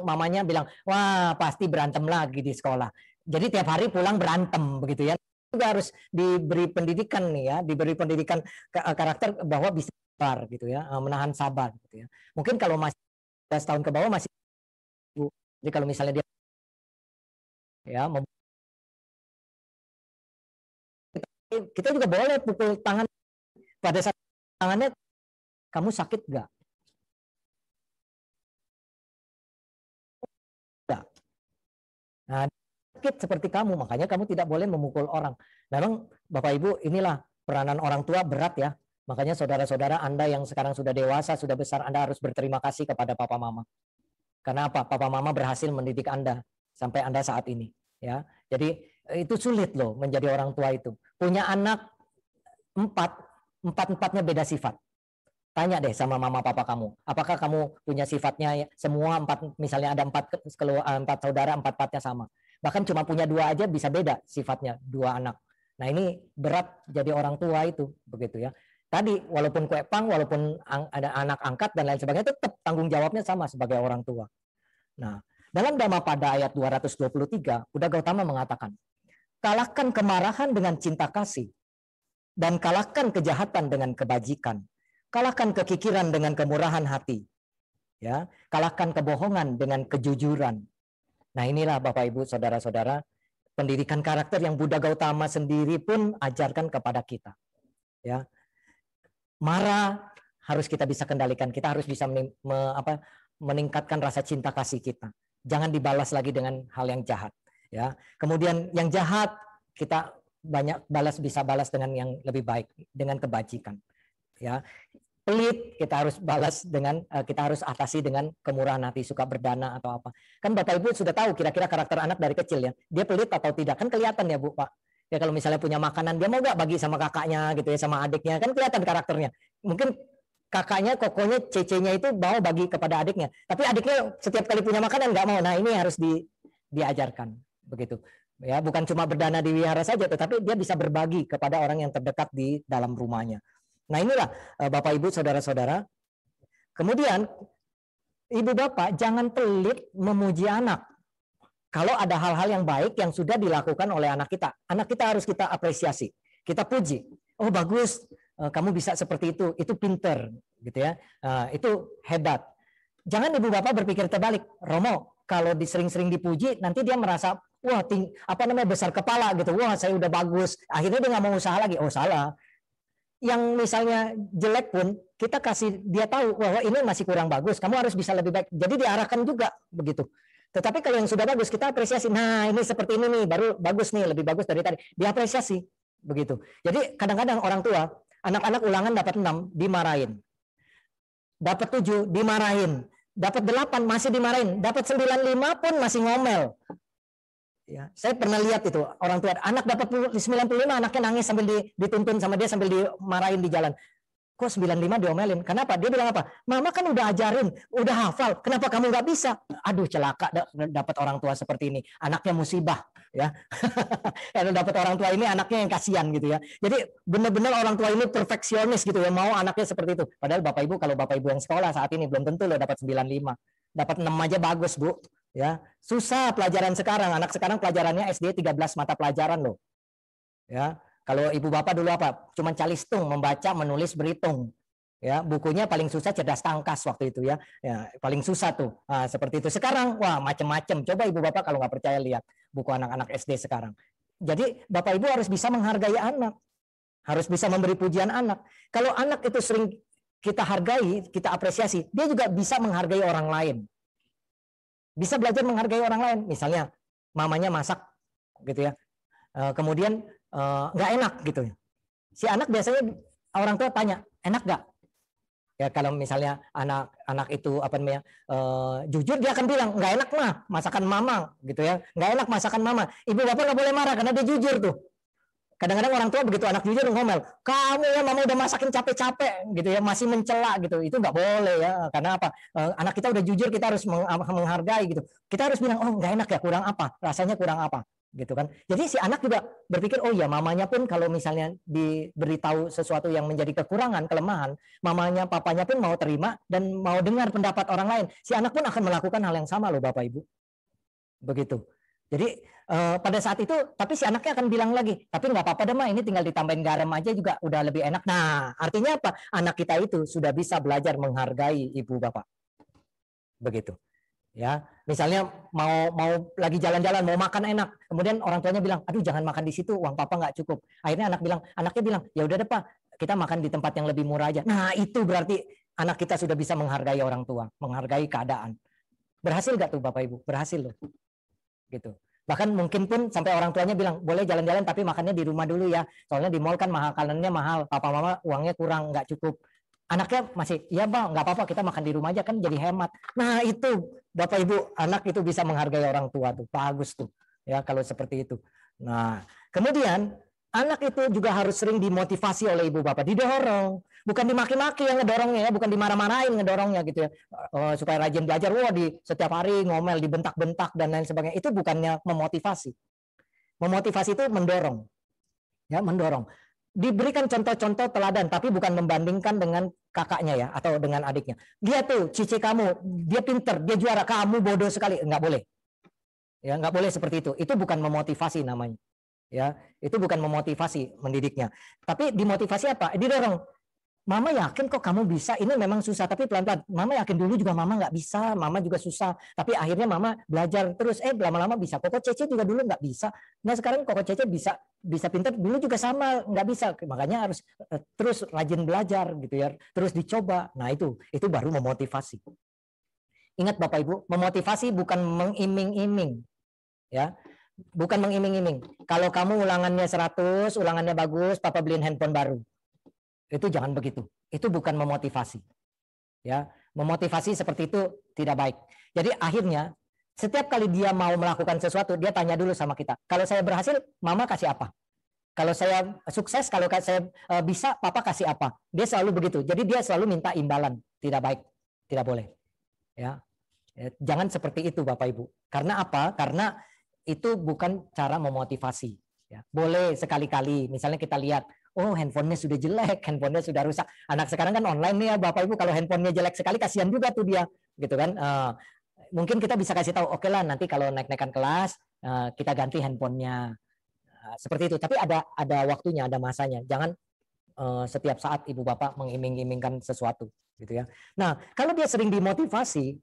mamanya bilang, wah pasti berantem lagi di sekolah. Jadi tiap hari pulang berantem begitu ya. Juga harus diberi pendidikan nih ya, diberi pendidikan eh, karakter bahwa bisa sabar gitu ya, eh, menahan sabar gitu ya. Mungkin kalau masih setahun ke bawah masih jadi kalau misalnya dia ya kita juga boleh pukul tangan pada saat tangannya kamu sakit gak? Nggak. Nah, sakit seperti kamu, makanya kamu tidak boleh memukul orang. Memang Bapak Ibu inilah peranan orang tua berat ya. Makanya saudara-saudara Anda yang sekarang sudah dewasa, sudah besar, Anda harus berterima kasih kepada Papa Mama. Karena apa? Papa Mama berhasil mendidik Anda sampai Anda saat ini ya jadi eh, itu sulit loh menjadi orang tua itu punya anak empat empat empatnya beda sifat tanya deh sama mama papa kamu apakah kamu punya sifatnya ya, semua empat misalnya ada empat eh, empat saudara empat empatnya sama bahkan cuma punya dua aja bisa beda sifatnya dua anak nah ini berat jadi orang tua itu begitu ya tadi walaupun kue pang walaupun ada anak angkat dan lain sebagainya tetap tanggung jawabnya sama sebagai orang tua nah dalam Dhamma pada ayat 223, Buddha Gautama mengatakan, kalahkan kemarahan dengan cinta kasih, dan kalahkan kejahatan dengan kebajikan, kalahkan kekikiran dengan kemurahan hati, ya kalahkan kebohongan dengan kejujuran. Nah inilah Bapak Ibu saudara-saudara pendidikan karakter yang Buddha Gautama sendiri pun ajarkan kepada kita. Ya, marah harus kita bisa kendalikan, kita harus bisa meningkatkan rasa cinta kasih kita jangan dibalas lagi dengan hal yang jahat ya kemudian yang jahat kita banyak balas bisa balas dengan yang lebih baik dengan kebajikan ya pelit kita harus balas dengan eh, kita harus atasi dengan kemurahan hati suka berdana atau apa kan bapak ibu sudah tahu kira-kira karakter anak dari kecil ya dia pelit atau tidak kan kelihatan ya bu pak ya kalau misalnya punya makanan dia mau nggak bagi sama kakaknya gitu ya sama adiknya kan kelihatan karakternya mungkin kakaknya, kokonya, cecenya itu mau bagi kepada adiknya. Tapi adiknya setiap kali punya makanan nggak mau. Nah ini harus di, diajarkan begitu. Ya bukan cuma berdana di wihara saja, tetapi dia bisa berbagi kepada orang yang terdekat di dalam rumahnya. Nah inilah eh, Bapak Ibu saudara-saudara. Kemudian Ibu Bapak jangan pelit memuji anak. Kalau ada hal-hal yang baik yang sudah dilakukan oleh anak kita, anak kita harus kita apresiasi, kita puji. Oh bagus, Eh, kamu bisa seperti itu, itu pinter, gitu ya, eh, itu hebat. Jangan ibu bapak berpikir terbalik, Romo kalau disering-sering dipuji nanti dia merasa wah ting apa namanya besar kepala gitu, wah saya udah bagus, akhirnya dia nggak mau usaha lagi, oh salah. Yang misalnya jelek pun kita kasih dia tahu bahwa ini masih kurang bagus, kamu harus bisa lebih baik. Jadi diarahkan juga begitu. Tetapi kalau yang sudah bagus kita apresiasi. Nah, ini seperti ini nih, baru bagus nih, lebih bagus dari tadi. Diapresiasi begitu. Jadi kadang-kadang orang tua Anak-anak ulangan dapat 6, dimarahin. Dapat 7, dimarahin. Dapat 8, masih dimarahin. Dapat 95 pun masih ngomel. Ya, saya pernah lihat itu orang tua anak dapat 95 anaknya nangis sambil dituntun sama dia sambil dimarahin di jalan. Kok 95 diomelin? Kenapa? Dia bilang apa? Mama kan udah ajarin, udah hafal. Kenapa kamu nggak bisa? Aduh celaka dapat orang tua seperti ini. Anaknya musibah ya. dapat orang tua ini anaknya yang kasihan gitu ya. Jadi benar-benar orang tua ini perfeksionis gitu ya, mau anaknya seperti itu. Padahal Bapak Ibu kalau Bapak Ibu yang sekolah saat ini belum tentu loh dapat 95. Dapat 6 aja bagus, Bu. Ya, susah pelajaran sekarang. Anak sekarang pelajarannya SD 13 mata pelajaran loh. Ya, kalau ibu bapak dulu apa? Cuman calistung, membaca, menulis, berhitung. Ya, bukunya paling susah cerdas tangkas waktu itu ya. ya paling susah tuh. Nah, seperti itu. Sekarang wah macam-macam. Coba ibu bapak kalau nggak percaya lihat buku anak-anak SD sekarang. Jadi bapak ibu harus bisa menghargai anak. Harus bisa memberi pujian anak. Kalau anak itu sering kita hargai, kita apresiasi, dia juga bisa menghargai orang lain. Bisa belajar menghargai orang lain. Misalnya mamanya masak gitu ya. Eh, kemudian Eh, nggak uh, enak gitu. Si anak biasanya orang tua tanya enak nggak? Ya kalau misalnya anak-anak itu apa namanya uh, jujur dia akan bilang nggak enak mah masakan mama gitu ya nggak enak masakan mama. Ibu bapak nggak boleh marah karena dia jujur tuh. Kadang-kadang orang tua begitu anak jujur ngomel, kamu ya mama udah masakin capek-capek gitu ya masih mencela gitu, itu nggak boleh ya karena apa? Uh, anak kita udah jujur kita harus menghargai gitu. Kita harus bilang oh nggak enak ya kurang apa, rasanya kurang apa gitu kan. Jadi si anak juga berpikir oh ya mamanya pun kalau misalnya diberitahu sesuatu yang menjadi kekurangan, kelemahan, mamanya papanya pun mau terima dan mau dengar pendapat orang lain. Si anak pun akan melakukan hal yang sama loh Bapak Ibu. Begitu. Jadi eh, pada saat itu tapi si anaknya akan bilang lagi, tapi nggak apa-apa deh mah ini tinggal ditambahin garam aja juga udah lebih enak. Nah, artinya apa? Anak kita itu sudah bisa belajar menghargai ibu bapak. Begitu ya misalnya mau mau lagi jalan-jalan mau makan enak kemudian orang tuanya bilang aduh jangan makan di situ uang papa nggak cukup akhirnya anak bilang anaknya bilang ya udah deh pak kita makan di tempat yang lebih murah aja nah itu berarti anak kita sudah bisa menghargai orang tua menghargai keadaan berhasil gak tuh bapak ibu berhasil loh gitu bahkan mungkin pun sampai orang tuanya bilang boleh jalan-jalan tapi makannya di rumah dulu ya soalnya di mall kan mahal kanannya mahal papa mama uangnya kurang nggak cukup anaknya masih ya bang nggak apa-apa kita makan di rumah aja kan jadi hemat nah itu Bapak Ibu, anak itu bisa menghargai orang tua tuh. Bagus tuh. Ya, kalau seperti itu. Nah, kemudian anak itu juga harus sering dimotivasi oleh ibu bapak, didorong. Bukan dimaki-maki yang ngedorongnya ya, bukan dimarah-marahin ngedorongnya gitu ya. Oh, supaya rajin belajar, wah di setiap hari ngomel, dibentak-bentak dan lain sebagainya. Itu bukannya memotivasi. Memotivasi itu mendorong. Ya, mendorong diberikan contoh-contoh teladan tapi bukan membandingkan dengan kakaknya ya atau dengan adiknya dia tuh cici kamu dia pinter dia juara kamu bodoh sekali nggak boleh ya nggak boleh seperti itu itu bukan memotivasi namanya ya itu bukan memotivasi mendidiknya tapi dimotivasi apa didorong Mama yakin kok kamu bisa. Ini memang susah, tapi pelan-pelan. Mama yakin dulu juga mama nggak bisa, mama juga susah. Tapi akhirnya mama belajar terus. Eh lama-lama bisa. Koko Cece juga dulu nggak bisa. Nah sekarang Koko Cece bisa, bisa pintar. Dulu juga sama nggak bisa. Makanya harus uh, terus rajin belajar gitu ya. Terus dicoba. Nah itu, itu baru memotivasi. Ingat Bapak Ibu, memotivasi bukan mengiming-iming. Ya, bukan mengiming-iming. Kalau kamu ulangannya 100, ulangannya bagus, papa beliin handphone baru. Itu jangan begitu. Itu bukan memotivasi. Ya, memotivasi seperti itu tidak baik. Jadi akhirnya setiap kali dia mau melakukan sesuatu, dia tanya dulu sama kita. Kalau saya berhasil, mama kasih apa? Kalau saya sukses, kalau saya e, bisa, papa kasih apa? Dia selalu begitu. Jadi dia selalu minta imbalan. Tidak baik, tidak boleh. Ya. ya, jangan seperti itu, Bapak Ibu. Karena apa? Karena itu bukan cara memotivasi. Ya, boleh sekali-kali. Misalnya kita lihat oh handphonenya sudah jelek, handphonenya sudah rusak. Anak sekarang kan online nih ya Bapak Ibu kalau handphonenya jelek sekali kasihan juga tuh dia gitu kan. Uh, mungkin kita bisa kasih tahu oke okay lah nanti kalau naik-naikan kelas uh, kita ganti handphonenya uh, seperti itu. Tapi ada ada waktunya, ada masanya. Jangan uh, setiap saat ibu bapak mengiming-imingkan sesuatu gitu ya. Nah kalau dia sering dimotivasi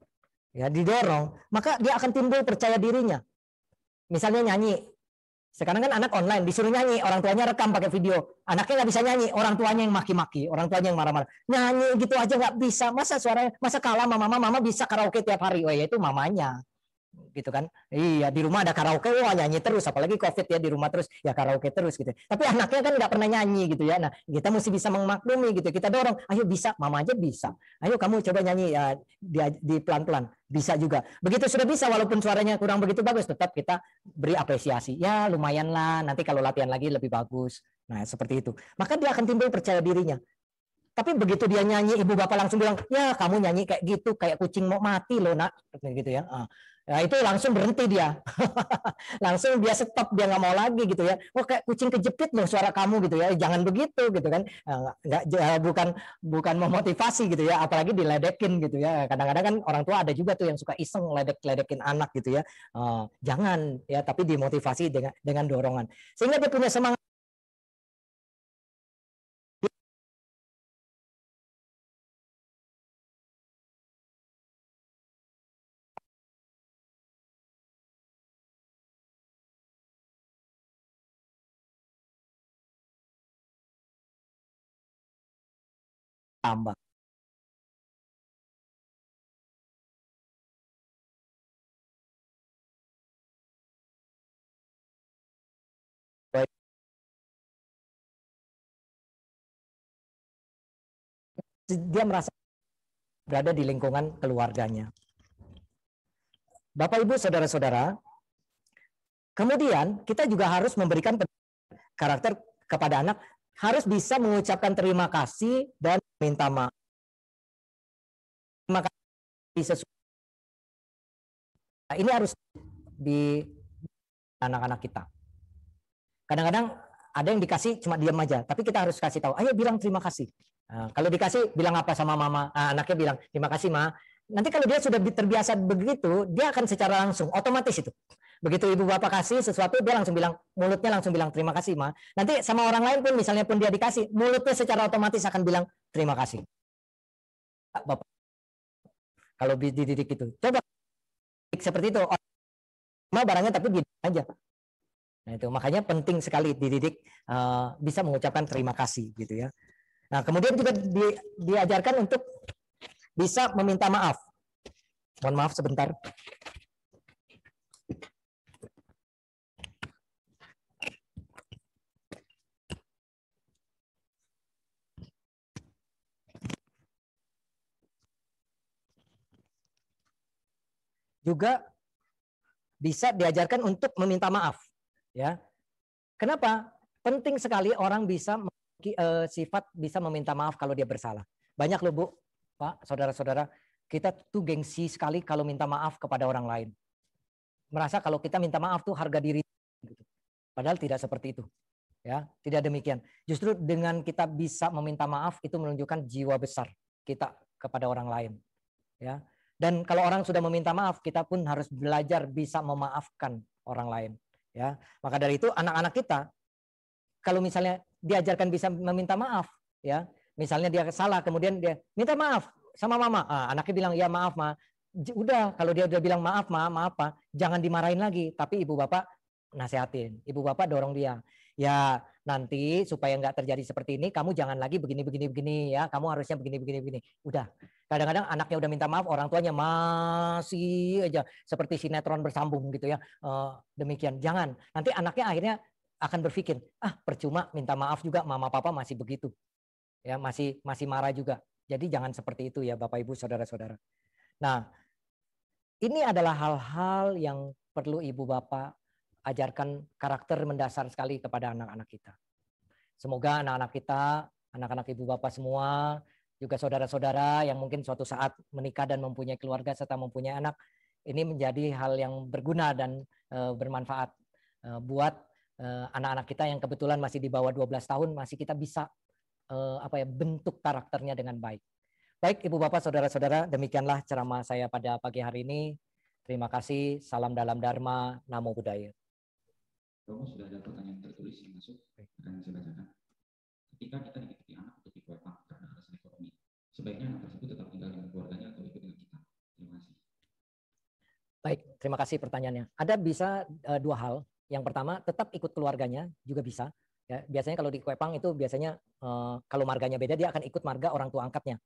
ya didorong maka dia akan timbul percaya dirinya. Misalnya nyanyi sekarang kan anak online, disuruh nyanyi, orang tuanya rekam pakai video. Anaknya nggak bisa nyanyi, orang tuanya yang maki-maki, orang tuanya yang marah-marah. Nyanyi gitu aja nggak bisa, masa suaranya, masa kalah mama, mama bisa karaoke tiap hari. Oh ya itu mamanya gitu kan iya di rumah ada karaoke wah nyanyi terus apalagi covid ya di rumah terus ya karaoke terus gitu tapi anaknya kan nggak pernah nyanyi gitu ya nah kita mesti bisa memaklumi gitu kita dorong ayo bisa mama aja bisa ayo kamu coba nyanyi ya, di, di pelan pelan bisa juga begitu sudah bisa walaupun suaranya kurang begitu bagus tetap kita beri apresiasi ya lumayan lah nanti kalau latihan lagi lebih bagus nah seperti itu maka dia akan timbul percaya dirinya tapi begitu dia nyanyi, ibu bapak langsung bilang, ya kamu nyanyi kayak gitu, kayak kucing mau mati loh nak, gitu ya. Ah. Nah itu langsung berhenti dia, langsung dia stop dia nggak mau lagi gitu ya. oh, kayak kucing kejepit loh suara kamu gitu ya, jangan begitu gitu kan. Nah, nggak eh, bukan bukan memotivasi gitu ya, apalagi diledekin gitu ya. Kadang-kadang kan orang tua ada juga tuh yang suka iseng ledek-ledekin anak gitu ya. Uh, jangan ya, tapi dimotivasi dengan dengan dorongan sehingga dia punya semangat tambang. dia merasa berada di lingkungan keluarganya. Bapak Ibu saudara-saudara, kemudian kita juga harus memberikan karakter kepada anak harus bisa mengucapkan terima kasih dan minta maaf. Terima kasih nah, ini harus di anak-anak kita. Kadang-kadang ada yang dikasih cuma diam aja, tapi kita harus kasih tahu. Ayo bilang terima kasih. Nah, kalau dikasih bilang apa sama mama? Nah, anaknya bilang terima kasih ma. Nanti kalau dia sudah terbiasa begitu, dia akan secara langsung otomatis itu. Begitu ibu bapak kasih sesuatu, dia langsung bilang, mulutnya langsung bilang terima kasih, Ma. Nanti sama orang lain pun, misalnya pun dia dikasih, mulutnya secara otomatis akan bilang terima kasih. Bapak. Kalau titik itu. Coba seperti itu. Ma barangnya tapi gitu aja. Nah itu makanya penting sekali dididik uh, bisa mengucapkan terima kasih gitu ya. Nah kemudian juga di, diajarkan untuk bisa meminta maaf. Mohon maaf sebentar. juga bisa diajarkan untuk meminta maaf. Ya, kenapa? Penting sekali orang bisa eh, sifat bisa meminta maaf kalau dia bersalah. Banyak loh bu, pak, saudara-saudara, kita tuh gengsi sekali kalau minta maaf kepada orang lain. Merasa kalau kita minta maaf tuh harga diri. Gitu. Padahal tidak seperti itu. Ya, tidak demikian. Justru dengan kita bisa meminta maaf itu menunjukkan jiwa besar kita kepada orang lain. Ya, dan kalau orang sudah meminta maaf, kita pun harus belajar bisa memaafkan orang lain. Ya, maka dari itu anak-anak kita kalau misalnya diajarkan bisa meminta maaf, ya, misalnya dia salah, kemudian dia minta maaf sama mama, ah, anaknya bilang ya maaf ma, udah kalau dia udah bilang maaf ma, maaf apa, jangan dimarahin lagi, tapi ibu bapak nasehatin, ibu bapak dorong dia ya nanti supaya nggak terjadi seperti ini kamu jangan lagi begini begini begini ya kamu harusnya begini begini begini udah kadang-kadang anaknya udah minta maaf orang tuanya masih aja seperti sinetron bersambung gitu ya eh, demikian jangan nanti anaknya akhirnya akan berpikir ah percuma minta maaf juga mama papa masih begitu ya masih masih marah juga jadi jangan seperti itu ya bapak ibu saudara-saudara nah ini adalah hal-hal yang perlu ibu bapak ajarkan karakter mendasar sekali kepada anak-anak kita. Semoga anak-anak kita, anak-anak ibu bapak semua, juga saudara-saudara yang mungkin suatu saat menikah dan mempunyai keluarga serta mempunyai anak, ini menjadi hal yang berguna dan uh, bermanfaat uh, buat eh, anak-anak uh, kita yang kebetulan masih di bawah 12 tahun, masih kita bisa uh, apa ya bentuk karakternya dengan baik. Baik, Ibu Bapak, saudara-saudara, demikianlah ceramah saya pada pagi hari ini. Terima kasih. Salam dalam Dharma. Namo Buddhaya. Romo sudah ada pertanyaan tertulis yang masuk akan saya bacakan. Ketika kita dititipkan anak untuk dikeluarkan karena alasan ekonomi, sebaiknya anak tersebut tetap tinggal dengan keluarganya atau ikut dengan kita. Terima kasih. Baik, terima kasih pertanyaannya. Ada bisa e, dua hal. Yang pertama, tetap ikut keluarganya juga bisa. Ya, biasanya kalau di Kuepang itu biasanya e, kalau marganya beda dia akan ikut marga orang tua angkatnya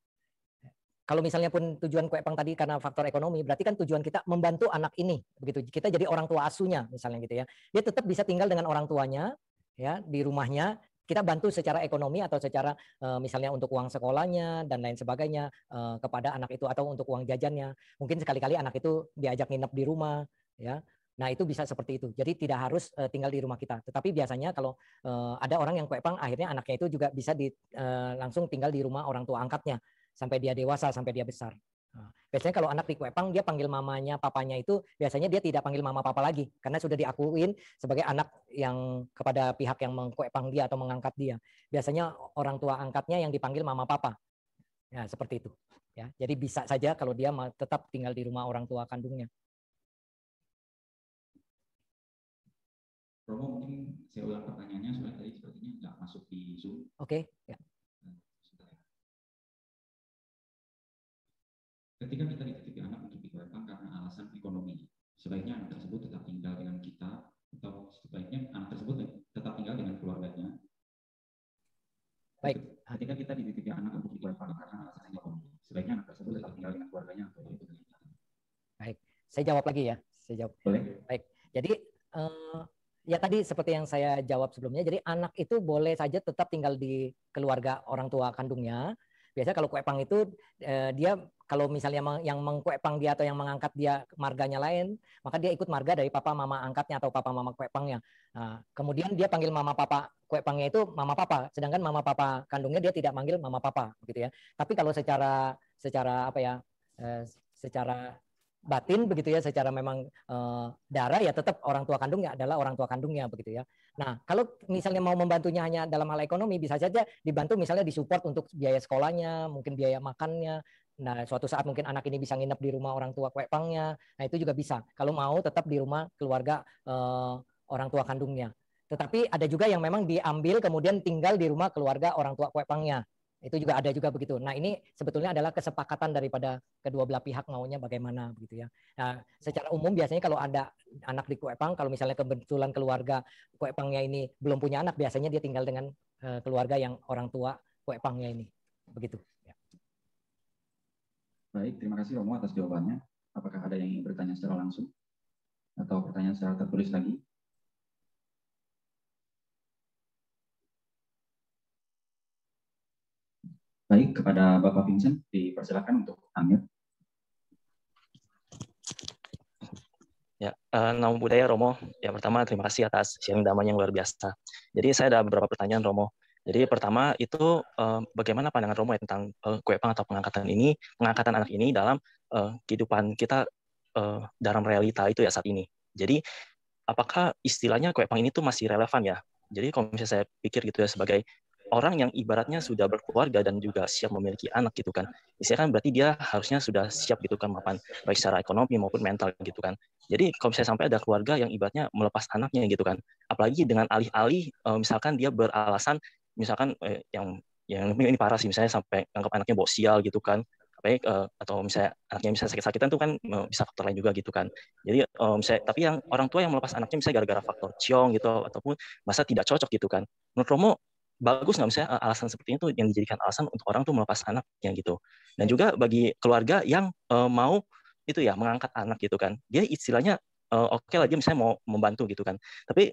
kalau misalnya pun tujuan kue pang tadi karena faktor ekonomi, berarti kan tujuan kita membantu anak ini, begitu. Kita jadi orang tua asuhnya, misalnya gitu ya. Dia tetap bisa tinggal dengan orang tuanya, ya di rumahnya. Kita bantu secara ekonomi atau secara uh, misalnya untuk uang sekolahnya dan lain sebagainya uh, kepada anak itu atau untuk uang jajannya. Mungkin sekali-kali anak itu diajak nginep di rumah, ya. Nah, itu bisa seperti itu. Jadi tidak harus uh, tinggal di rumah kita. Tetapi biasanya kalau uh, ada orang yang kue pang, akhirnya anaknya itu juga bisa di, uh, langsung tinggal di rumah orang tua angkatnya sampai dia dewasa, sampai dia besar. Ah. Biasanya kalau anak di Kuepang dia panggil mamanya, papanya itu biasanya dia tidak panggil mama papa lagi karena sudah diakuin sebagai anak yang kepada pihak yang mengkuepang dia atau mengangkat dia. Biasanya orang tua angkatnya yang dipanggil mama papa. Ya, seperti itu. Ya, jadi bisa saja kalau dia tetap tinggal di rumah orang tua kandungnya. Romo mungkin saya ulang pertanyaannya soalnya tadi sepertinya nggak masuk di Zoom. Oke, okay, ya. Ketika kita dititipi anak untuk dikeluarkan karena alasan ekonomi, sebaiknya anak tersebut tetap tinggal dengan kita atau sebaiknya anak tersebut tetap tinggal dengan keluarganya. Baik. Ketika kita dititipi anak untuk dikeluarkan karena alasan ekonomi, sebaiknya anak tersebut tetap tinggal dengan keluarganya atau dengan kita. Baik. Saya jawab lagi ya. Saya jawab. Boleh. Baik. Jadi uh, ya tadi seperti yang saya jawab sebelumnya, jadi anak itu boleh saja tetap tinggal di keluarga orang tua kandungnya, Biasa kalau kuepang itu eh, dia kalau misalnya yang mengkuepang dia atau yang mengangkat dia marganya lain, maka dia ikut marga dari papa mama angkatnya atau papa mama kuepangnya. Nah, kemudian dia panggil mama papa kuepangnya itu mama papa, sedangkan mama papa kandungnya dia tidak manggil mama papa, gitu ya. Tapi kalau secara secara apa ya, eh, secara batin begitu ya secara memang e, darah ya tetap orang tua kandungnya adalah orang tua kandungnya begitu ya. Nah, kalau misalnya mau membantunya hanya dalam hal ekonomi bisa saja dibantu misalnya disupport untuk biaya sekolahnya, mungkin biaya makannya. Nah, suatu saat mungkin anak ini bisa nginep di rumah orang tua kuepangnya. Nah, itu juga bisa. Kalau mau tetap di rumah keluarga e, orang tua kandungnya. Tetapi ada juga yang memang diambil kemudian tinggal di rumah keluarga orang tua kuepangnya itu juga ada juga begitu. Nah ini sebetulnya adalah kesepakatan daripada kedua belah pihak maunya bagaimana begitu ya. Nah, secara umum biasanya kalau ada anak di Kuepang, kalau misalnya kebetulan keluarga Kuepangnya ini belum punya anak, biasanya dia tinggal dengan eh, keluarga yang orang tua Kuepangnya ini, begitu. Ya. Baik, terima kasih Romo atas jawabannya. Apakah ada yang ingin bertanya secara langsung atau pertanyaan secara tertulis lagi? Baik, kepada Bapak Vincent, dipersilakan untuk unmute. Ya, uh, eh, nama budaya Romo. ya pertama terima kasih atas sharing damai yang luar biasa. Jadi saya ada beberapa pertanyaan Romo. Jadi pertama itu uh, bagaimana pandangan Romo ya tentang uh, eh, kuepang atau pengangkatan ini, pengangkatan anak ini dalam uh, kehidupan kita uh, dalam realita itu ya saat ini. Jadi apakah istilahnya kuepang ini tuh masih relevan ya? Jadi kalau misalnya saya pikir gitu ya sebagai orang yang ibaratnya sudah berkeluarga dan juga siap memiliki anak gitu kan. Misalnya kan berarti dia harusnya sudah siap gitu kan mapan baik secara ekonomi maupun mental gitu kan. Jadi kalau misalnya sampai ada keluarga yang ibaratnya melepas anaknya gitu kan. Apalagi dengan alih-alih eh, misalkan dia beralasan misalkan eh, yang yang ini parah sih misalnya sampai anggap anaknya bawa sial gitu kan baik eh, atau misalnya anaknya bisa sakit-sakitan tuh kan bisa faktor lain juga gitu kan jadi misalnya tapi yang orang tua yang melepas anaknya misalnya gara-gara faktor ciong gitu ataupun masa tidak cocok gitu kan menurut Romo bagus nggak misalnya eh, alasan seperti itu yang dijadikan alasan untuk orang tuh melepas anaknya gitu dan iya. juga bagi keluarga yang uh, mau itu ya mengangkat anak gitu kan dia istilahnya uh, oke okay lah dia misalnya mau membantu gitu kan tapi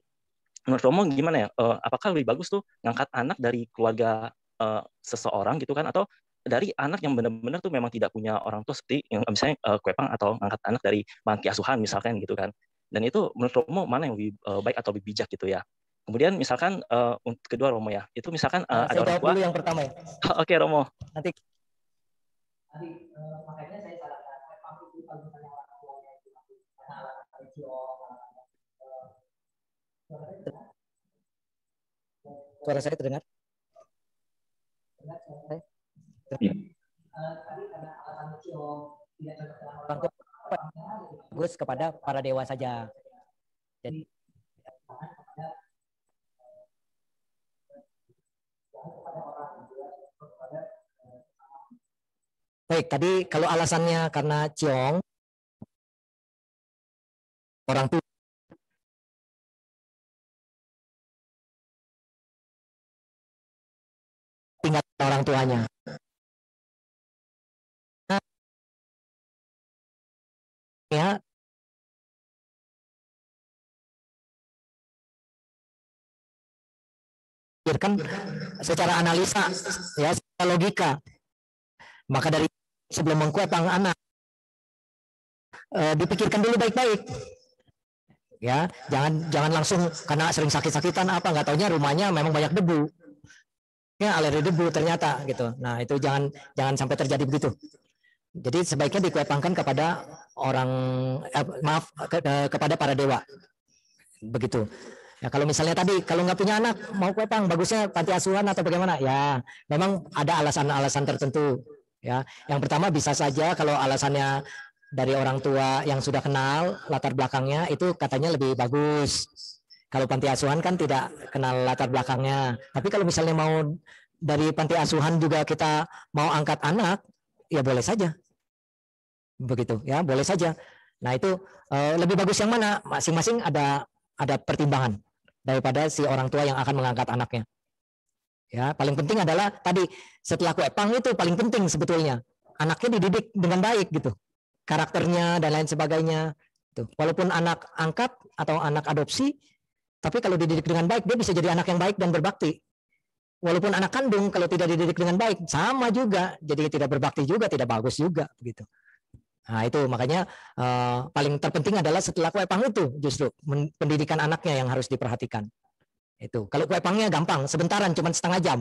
menurut Romo gimana ya uh, apakah lebih bagus tuh ngangkat anak dari keluarga uh, seseorang gitu kan atau dari anak yang benar-benar tuh memang tidak punya orang tua seperti yang misalnya uh, kuepang atau ngangkat anak dari panti asuhan misalkan gitu kan dan itu menurut Romo mana yang lebih uh, baik atau lebih bijak gitu ya Kemudian misalkan uh, kedua Romo ya, itu misalkan uh, nah, ada orang tua. Dulu yang pertama ya. Oke okay, Romo. Nanti. Nanti uh, eh, makanya saya sarankan memang itu kalau misalnya orang tuanya itu karena alat religion, Suara saya terdengar? Tadi ada tidak Ya. Bagus kepada para dewa saja. Jadi Baik, tadi kalau alasannya karena ciong, orang tua tinggal orang tuanya. ya, pikirkan secara analisa, ya, secara logika. Maka dari sebelum mengkuatang anak e, dipikirkan dulu baik-baik ya jangan jangan langsung karena sering sakit-sakitan apa nggak taunya rumahnya memang banyak debu ya alergi debu ternyata gitu nah itu jangan jangan sampai terjadi begitu jadi sebaiknya dikuatkan kepada orang eh, maaf ke, ke, eh, kepada para dewa begitu Ya, kalau misalnya tadi kalau nggak punya anak mau kuatang bagusnya panti asuhan atau bagaimana? Ya, memang ada alasan-alasan tertentu ya yang pertama bisa saja kalau alasannya dari orang tua yang sudah kenal latar belakangnya itu katanya lebih bagus kalau panti asuhan kan tidak kenal latar belakangnya tapi kalau misalnya mau dari panti asuhan juga kita mau angkat anak ya boleh saja begitu ya boleh saja nah itu eh, lebih bagus yang mana masing-masing ada ada pertimbangan daripada si orang tua yang akan mengangkat anaknya Ya, paling penting adalah tadi setelah kue pang itu paling penting sebetulnya. Anaknya dididik dengan baik gitu. Karakternya dan lain sebagainya. Tuh. Gitu. Walaupun anak angkat atau anak adopsi, tapi kalau dididik dengan baik dia bisa jadi anak yang baik dan berbakti. Walaupun anak kandung kalau tidak dididik dengan baik sama juga, jadi tidak berbakti juga, tidak bagus juga begitu. Nah, itu makanya uh, paling terpenting adalah setelah kue pang itu justru pendidikan anaknya yang harus diperhatikan. Itu. Kalau kue pangnya gampang, sebentaran cuma setengah jam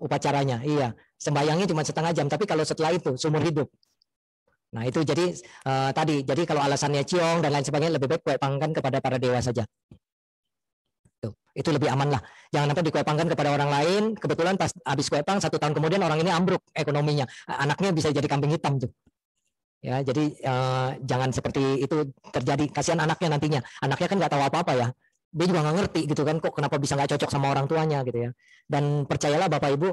upacaranya. Iya, sembayangnya cuma setengah jam, tapi kalau setelah itu seumur hidup. Nah, itu jadi uh, tadi. Jadi kalau alasannya ciong dan lain sebagainya lebih baik kue pangkan kepada para dewa saja. Itu, itu lebih aman lah. Jangan sampai dikuepangkan kepada orang lain. Kebetulan pas habis kuepang satu tahun kemudian orang ini ambruk ekonominya. Anaknya bisa jadi kambing hitam tuh ya jadi uh, jangan seperti itu terjadi kasihan anaknya nantinya anaknya kan nggak tahu apa apa ya dia juga nggak ngerti gitu kan kok kenapa bisa nggak cocok sama orang tuanya gitu ya dan percayalah bapak ibu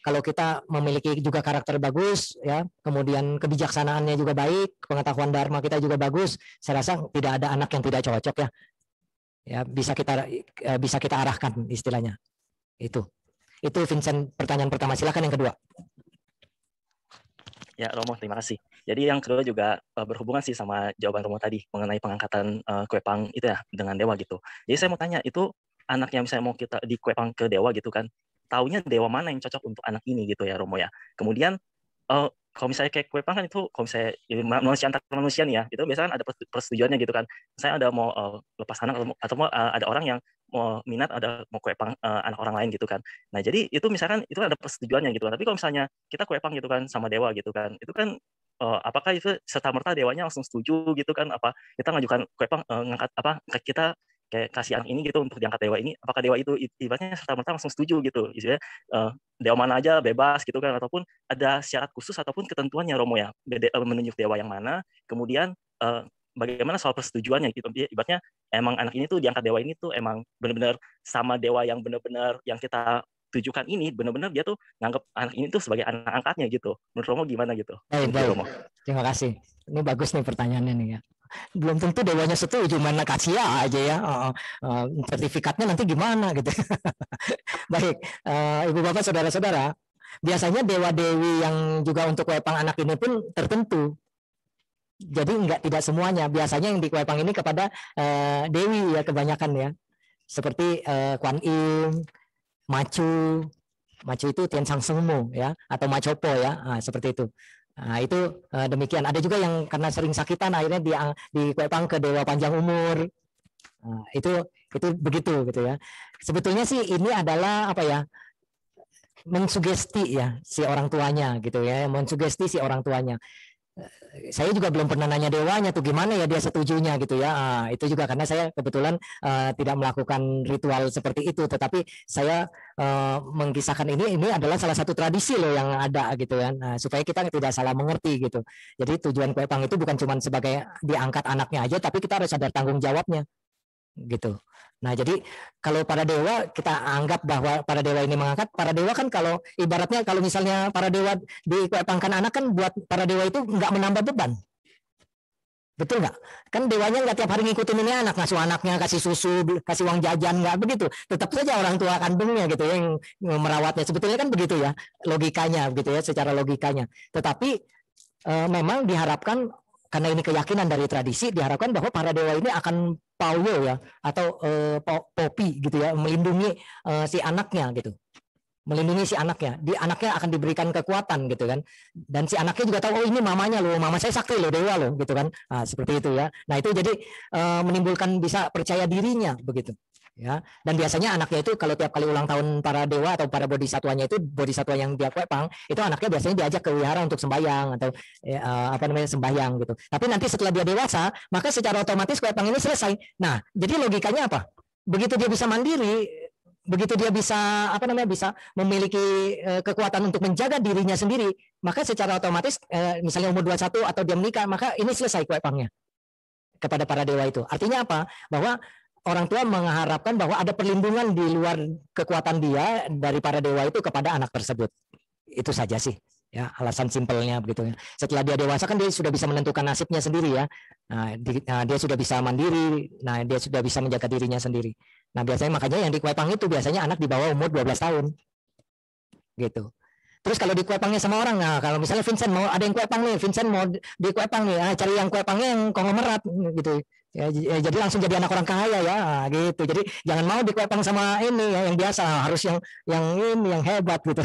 kalau kita memiliki juga karakter bagus ya kemudian kebijaksanaannya juga baik pengetahuan dharma kita juga bagus saya rasa tidak ada anak yang tidak cocok ya ya bisa kita eh, bisa kita arahkan istilahnya itu itu Vincent pertanyaan pertama silakan yang kedua Ya, Romo, terima kasih. Jadi yang kedua juga uh, berhubungan sih sama jawaban Romo tadi mengenai pengangkatan uh, eh, Kuepang itu ya dengan dewa gitu. Jadi saya mau tanya itu anak yang misalnya mau kita di Kuepang ke dewa gitu kan, taunya dewa mana yang cocok untuk anak ini gitu ya Romo ya. Kemudian uh, kalau misalnya kayak Kuepang kan itu kalau misalnya ya, manusia antar manusia nih ya, itu biasanya kan ada persetujuannya gitu kan. Saya ada mau uh, lepas anak atau, atau uh, ada orang yang mau minat ada mau kue pang uh, anak orang lain gitu kan. Nah jadi itu misalkan itu ada persetujuannya gitu kan. Tapi kalau misalnya kita kue pang gitu kan sama dewa gitu kan, itu kan uh, apakah itu serta merta dewanya langsung setuju gitu kan? Apa kita ngajukan kue pang uh, ngangkat apa kita kayak kasihan ini gitu untuk diangkat dewa ini apakah dewa itu ibaratnya serta merta langsung setuju gitu istilahnya uh, dewa mana aja bebas gitu kan ataupun ada syarat khusus ataupun ketentuannya Romo ya menunjuk dewa yang mana kemudian uh, bagaimana soal persetujuannya gitu ibaratnya emang anak ini tuh diangkat dewa ini tuh emang benar-benar sama dewa yang benar-benar yang kita tujukan ini benar-benar dia tuh nganggap anak ini tuh sebagai anak angkatnya gitu menurut Romo gimana gitu baik, baik. Romo. terima kasih ini bagus nih pertanyaannya nih ya belum tentu dewanya setuju mana kasih aja ya uh, sertifikatnya nanti gimana gitu baik uh, ibu bapak saudara-saudara biasanya dewa dewi yang juga untuk wepang anak ini pun tertentu jadi enggak tidak semuanya biasanya yang di kuepang ini kepada uh, dewi ya kebanyakan ya seperti uh, Kuan Im, Macu, Macu itu Tian Sang Sengmu ya atau Macopo ya nah, seperti itu. Nah, itu uh, demikian. Ada juga yang karena sering sakitan akhirnya di kuepang ke dewa panjang umur. Nah, itu itu begitu gitu ya. Sebetulnya sih ini adalah apa ya? mensugesti ya si orang tuanya gitu ya, mensugesti si orang tuanya saya juga belum pernah nanya dewanya tuh gimana ya dia setujunya gitu ya. Nah, itu juga karena saya kebetulan uh, tidak melakukan ritual seperti itu, tetapi saya uh, mengkisahkan ini ini adalah salah satu tradisi loh yang ada gitu kan, ya. nah, supaya kita tidak salah mengerti gitu. Jadi tujuan kue pang itu bukan cuma sebagai diangkat anaknya aja, tapi kita harus ada tanggung jawabnya gitu. Nah, jadi kalau para dewa kita anggap bahwa para dewa ini mengangkat, para dewa kan kalau ibaratnya kalau misalnya para dewa dipangkan anak kan buat para dewa itu nggak menambah beban. Betul nggak? Kan dewanya nggak tiap hari ngikutin ini anak, ngasuh anaknya, kasih susu, kasih uang jajan, nggak begitu. Tetap saja orang tua kandungnya gitu ya, yang merawatnya. Sebetulnya kan begitu ya logikanya, gitu ya secara logikanya. Tetapi eh, memang diharapkan karena ini keyakinan dari tradisi diharapkan bahwa para dewa ini akan pauyo ya atau eh, popi gitu ya melindungi eh, si anaknya gitu melindungi si anaknya di anaknya akan diberikan kekuatan gitu kan dan si anaknya juga tahu oh ini mamanya loh mama saya sakti loh dewa loh gitu kan nah, seperti itu ya nah itu jadi eh, menimbulkan bisa percaya dirinya begitu ya dan biasanya anaknya itu kalau tiap kali ulang tahun para dewa atau para bodi bodhisatwanya itu bodi satwa yang dia kuepang itu anaknya biasanya diajak ke wihara untuk sembahyang atau ya, eh, apa namanya sembahyang gitu tapi nanti setelah dia dewasa maka secara otomatis kuepang ini selesai nah jadi logikanya apa begitu dia bisa mandiri begitu dia bisa apa namanya bisa memiliki eh, kekuatan untuk menjaga dirinya sendiri maka secara otomatis eh, misalnya umur 21 atau dia menikah maka ini selesai kuepangnya kepada para dewa itu artinya apa bahwa orang tua mengharapkan bahwa ada perlindungan di luar kekuatan dia dari para dewa itu kepada anak tersebut. Itu saja sih ya alasan simpelnya begitu ya. Setelah dia dewasa kan dia sudah bisa menentukan nasibnya sendiri ya. Nah, di, nah, dia sudah bisa mandiri, nah dia sudah bisa menjaga dirinya sendiri. Nah, biasanya makanya yang di Kuepang itu biasanya anak di bawah umur 12 tahun. Gitu. Terus kalau di Kuepangnya sama orang, nah kalau misalnya Vincent mau ada yang Kuepang nih, Vincent mau di Kuepang nih, ah, cari yang Kuepangnya yang konglomerat gitu. Ya, ya, jadi langsung jadi anak orang kaya ya gitu. Jadi jangan mau dikuatkan sama ini ya yang biasa, harus yang yang ini yang hebat gitu.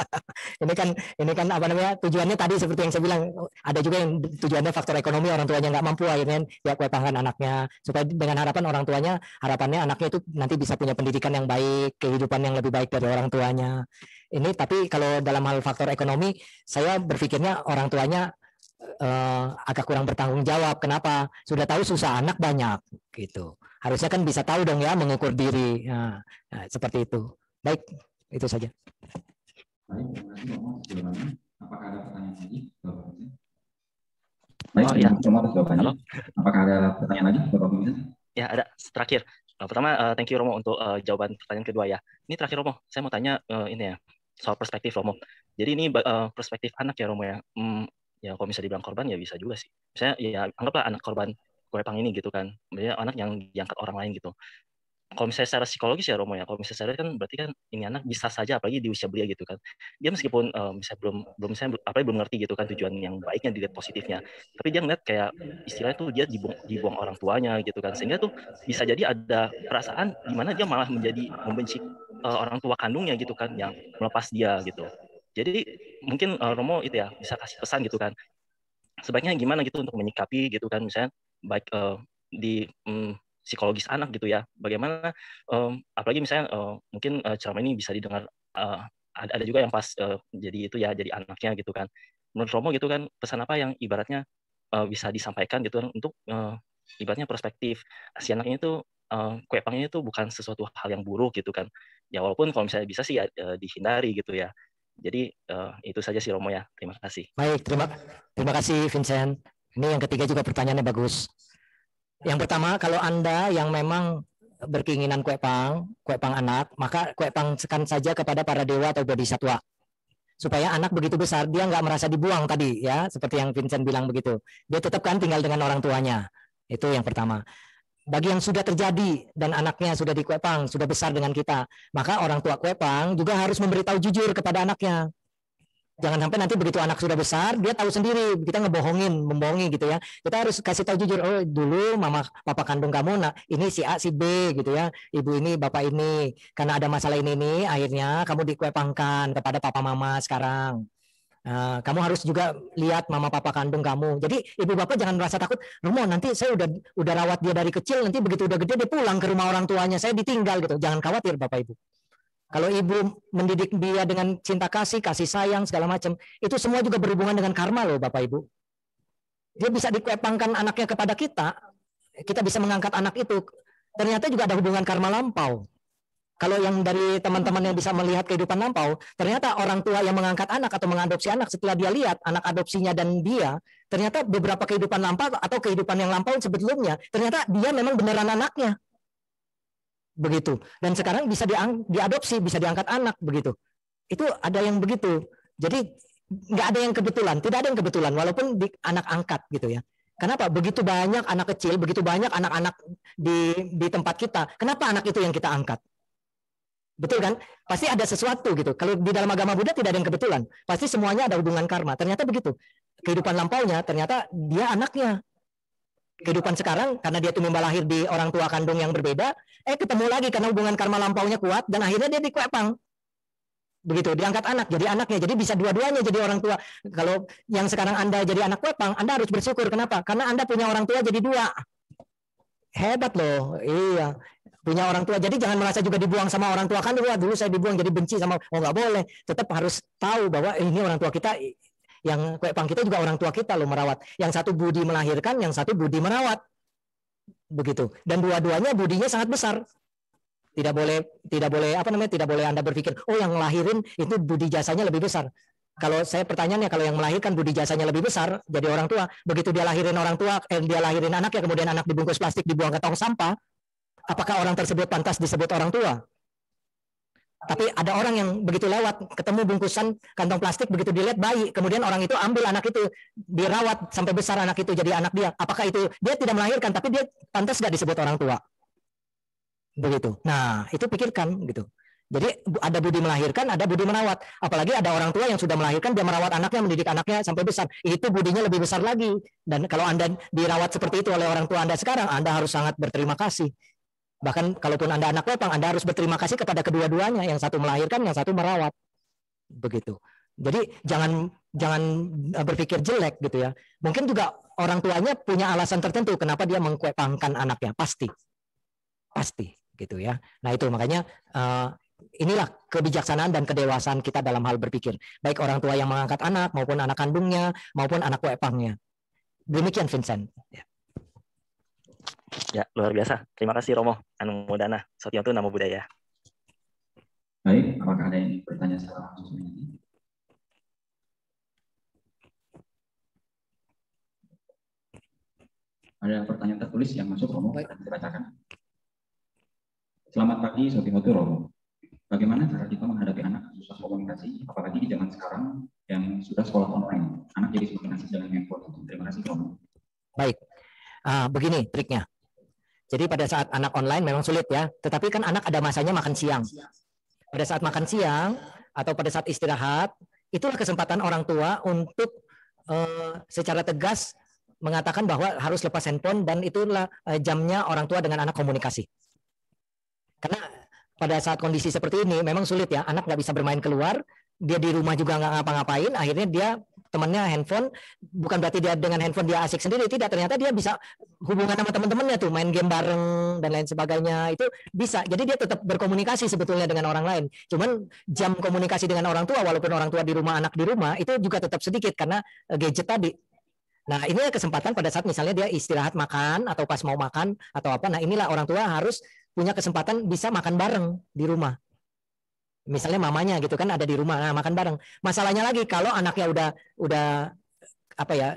ini kan ini kan apa namanya tujuannya tadi seperti yang saya bilang ada juga yang tujuannya faktor ekonomi orang tuanya nggak mampu akhirnya ya kuatkan anaknya supaya dengan harapan orang tuanya harapannya anaknya itu nanti bisa punya pendidikan yang baik, kehidupan yang lebih baik dari orang tuanya. Ini tapi kalau dalam hal faktor ekonomi saya berpikirnya orang tuanya uh, agak kurang bertanggung jawab. Kenapa? Sudah tahu susah anak banyak gitu. Harusnya kan bisa tahu dong ya mengukur diri nah, nah, seperti itu. Baik, itu saja. Baik, terima kasih Apakah ada pertanyaan lagi? Baik, oh, ya. terima Halo. Apakah ada pertanyaan lagi, Ya, ada. Terakhir. Nah, pertama, uh, thank you Romo untuk uh, jawaban pertanyaan kedua ya. Ini terakhir Romo, saya mau tanya uh, ini ya soal perspektif Romo. Jadi ini uh, perspektif anak ya Romo ya. Hmm, ya kalau bisa dibilang korban ya bisa juga sih misalnya ya anggaplah anak korban pang ini gitu kan maksudnya anak yang diangkat orang lain gitu kalau misalnya secara psikologis ya Romo ya kalau misalnya secara kan berarti kan ini anak bisa saja apalagi di usia belia gitu kan dia meskipun uh, misalnya belum belum misalnya apalagi belum ngerti gitu kan tujuan yang baiknya dilihat positifnya tapi dia ngeliat kayak istilahnya tuh dia dibuang, dibuang orang tuanya gitu kan sehingga tuh bisa jadi ada perasaan di mana dia malah menjadi membenci uh, orang tua kandungnya gitu kan yang melepas dia gitu jadi mungkin uh, Romo itu ya bisa kasih pesan gitu kan. Sebaiknya gimana gitu untuk menyikapi gitu kan misalnya baik uh, di um, psikologis anak gitu ya. Bagaimana um, apalagi misalnya uh, mungkin uh, ceramah ini bisa didengar uh, ada juga yang pas uh, jadi itu ya jadi anaknya gitu kan. Menurut Romo gitu kan pesan apa yang ibaratnya uh, bisa disampaikan gitu kan untuk uh, ibaratnya perspektif si anak ini tuh uh, kue ini tuh bukan sesuatu hal yang buruk gitu kan ya walaupun kalau misalnya bisa sih ya, dihindari gitu ya jadi uh, itu saja sih Romo ya. Terima kasih. Baik, terima terima kasih Vincent. Ini yang ketiga juga pertanyaannya bagus. Yang pertama, kalau Anda yang memang berkeinginan kue pang, kue pang anak, maka kue pang sekan saja kepada para dewa atau bodi satwa, Supaya anak begitu besar, dia nggak merasa dibuang tadi, ya seperti yang Vincent bilang begitu. Dia tetap kan tinggal dengan orang tuanya. Itu yang pertama bagi yang sudah terjadi dan anaknya sudah di Kuepang, sudah besar dengan kita, maka orang tua Kuepang juga harus memberitahu jujur kepada anaknya. Jangan sampai nanti begitu anak sudah besar, dia tahu sendiri, kita ngebohongin, membohongi gitu ya. Kita harus kasih tahu jujur, oh dulu mama papa kandung kamu nah ini si A si B gitu ya. Ibu ini, bapak ini, karena ada masalah ini ini akhirnya kamu dikuepangkan kepada papa mama sekarang. Eh, kamu harus juga lihat mama papa kandung kamu. Jadi ibu bapak jangan merasa takut. Romo nanti saya udah udah rawat dia dari kecil, nanti begitu udah gede dia pulang ke rumah orang tuanya, saya ditinggal gitu. Jangan khawatir bapak ibu. Kalau ibu mendidik dia dengan cinta kasih, kasih sayang segala macam, itu semua juga berhubungan dengan karma loh bapak ibu. Dia bisa dikepangkan anaknya kepada kita, kita bisa mengangkat anak itu. Ternyata juga ada hubungan karma lampau kalau yang dari teman-teman yang bisa melihat kehidupan lampau, ternyata orang tua yang mengangkat anak atau mengadopsi anak setelah dia lihat anak adopsinya dan dia, ternyata beberapa kehidupan lampau atau kehidupan yang lampau sebelumnya, ternyata dia memang beneran anaknya. Begitu. Dan sekarang bisa diang diadopsi, bisa diangkat anak begitu. Itu ada yang begitu. Jadi nggak ada yang kebetulan, tidak ada yang kebetulan walaupun di anak angkat gitu ya. Kenapa? Begitu banyak anak kecil, begitu banyak anak-anak di di tempat kita. Kenapa anak itu yang kita angkat? Betul kan? Pasti ada sesuatu gitu. Kalau di dalam agama Buddha tidak ada yang kebetulan. Pasti semuanya ada hubungan karma. Ternyata begitu. Kehidupan lampaunya ternyata dia anaknya. Kehidupan sekarang karena dia tumimba lahir di orang tua kandung yang berbeda, eh ketemu lagi karena hubungan karma lampaunya kuat dan akhirnya dia dikuepang. Begitu, diangkat anak jadi anaknya. Jadi bisa dua-duanya jadi orang tua. Kalau yang sekarang Anda jadi anak kuepang, Anda harus bersyukur. Kenapa? Karena Anda punya orang tua jadi dua hebat loh iya punya orang tua. Jadi jangan merasa juga dibuang sama orang tua kan dulu dulu saya dibuang jadi benci sama oh nggak boleh. Tetap harus tahu bahwa eh, ini orang tua kita yang kayak pang kita juga orang tua kita loh merawat. Yang satu budi melahirkan, yang satu budi merawat. Begitu. Dan dua-duanya budinya sangat besar. Tidak boleh tidak boleh apa namanya? tidak boleh Anda berpikir, oh yang melahirin itu budi jasanya lebih besar. Kalau saya pertanyaannya kalau yang melahirkan budi jasanya lebih besar jadi orang tua, begitu dia lahirin orang tua, eh, dia lahirin anak ya kemudian anak dibungkus plastik dibuang ke tong sampah, apakah orang tersebut pantas disebut orang tua? Tapi ada orang yang begitu lewat, ketemu bungkusan kantong plastik, begitu dilihat bayi, kemudian orang itu ambil anak itu, dirawat sampai besar anak itu jadi anak dia. Apakah itu dia tidak melahirkan, tapi dia pantas nggak disebut orang tua? Begitu. Nah, itu pikirkan gitu. Jadi ada budi melahirkan, ada budi merawat. Apalagi ada orang tua yang sudah melahirkan, dia merawat anaknya, mendidik anaknya sampai besar. Itu budinya lebih besar lagi. Dan kalau Anda dirawat seperti itu oleh orang tua Anda sekarang, Anda harus sangat berterima kasih. Bahkan kalau kalaupun Anda anak lapang, Anda harus berterima kasih kepada kedua-duanya, yang satu melahirkan, yang satu merawat. Begitu. Jadi jangan jangan e, berpikir jelek gitu ya. Mungkin juga orang tuanya punya alasan tertentu kenapa dia mengkuepangkan anaknya, pasti. Pasti gitu ya. Nah, itu makanya uh, inilah kebijaksanaan dan kedewasaan kita dalam hal berpikir. Baik orang tua yang mengangkat anak maupun anak kandungnya maupun anak wepangnya. Demikian Vincent. Yeah. Ya, luar biasa. Terima kasih Romo, Anu Mudana, itu nama Budaya. Baik, apakah ada yang bertanya secara langsung ini? Ada pertanyaan tertulis yang masuk Romo, Baik. kita bacakan. Selamat pagi, Sotiontu Romo. Bagaimana cara kita menghadapi anak susah komunikasi, apalagi di zaman sekarang yang sudah sekolah online? Anak jadi semakin asis dengan handphone. Terima kasih, Romo. Baik, uh, begini triknya. Jadi pada saat anak online memang sulit ya, tetapi kan anak ada masanya makan siang. Pada saat makan siang atau pada saat istirahat, itulah kesempatan orang tua untuk uh, secara tegas mengatakan bahwa harus lepas handphone dan itulah uh, jamnya orang tua dengan anak komunikasi. Karena pada saat kondisi seperti ini memang sulit ya, anak nggak bisa bermain keluar, dia di rumah juga nggak ngapa-ngapain, akhirnya dia temannya handphone bukan berarti dia dengan handphone dia asik sendiri tidak ternyata dia bisa hubungan sama teman-temannya tuh main game bareng dan lain sebagainya itu bisa jadi dia tetap berkomunikasi sebetulnya dengan orang lain cuman jam komunikasi dengan orang tua walaupun orang tua di rumah anak di rumah itu juga tetap sedikit karena eh, gadget tadi Nah, ini kesempatan pada saat misalnya dia istirahat makan atau pas mau makan atau apa. Nah, inilah orang tua harus punya kesempatan bisa makan bareng di rumah misalnya mamanya gitu kan ada di rumah nah, makan bareng masalahnya lagi kalau anaknya udah udah apa ya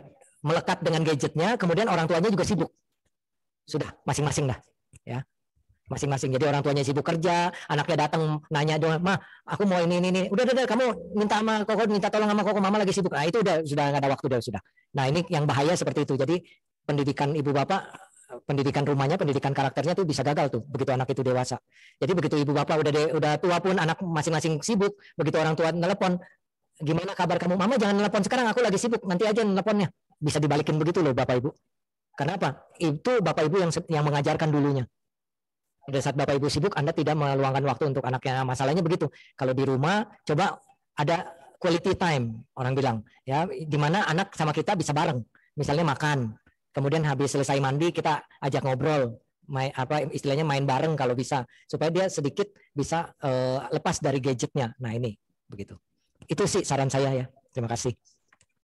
melekat dengan gadgetnya kemudian orang tuanya juga sibuk sudah masing-masing dah ya masing-masing jadi orang tuanya sibuk kerja anaknya datang nanya doang mah aku mau ini ini ini udah udah, udah kamu minta sama koko minta tolong sama koko mama lagi sibuk nah itu udah sudah nggak ada waktu udah sudah nah ini yang bahaya seperti itu jadi pendidikan ibu bapak pendidikan rumahnya, pendidikan karakternya tuh bisa gagal tuh begitu anak itu dewasa. Jadi begitu ibu bapak udah de, udah tua pun anak masing-masing sibuk, begitu orang tua nelpon, gimana kabar kamu? Mama jangan nelpon sekarang, aku lagi sibuk, nanti aja nelponnya. Bisa dibalikin begitu loh bapak ibu. Kenapa? Itu bapak ibu yang yang mengajarkan dulunya. Pada saat bapak ibu sibuk, anda tidak meluangkan waktu untuk anaknya. Nah, masalahnya begitu. Kalau di rumah, coba ada quality time orang bilang ya dimana anak sama kita bisa bareng misalnya makan Kemudian habis selesai mandi kita ajak ngobrol, main apa istilahnya main bareng kalau bisa supaya dia sedikit bisa uh, lepas dari gadgetnya. Nah ini begitu. Itu sih saran saya ya. Terima kasih.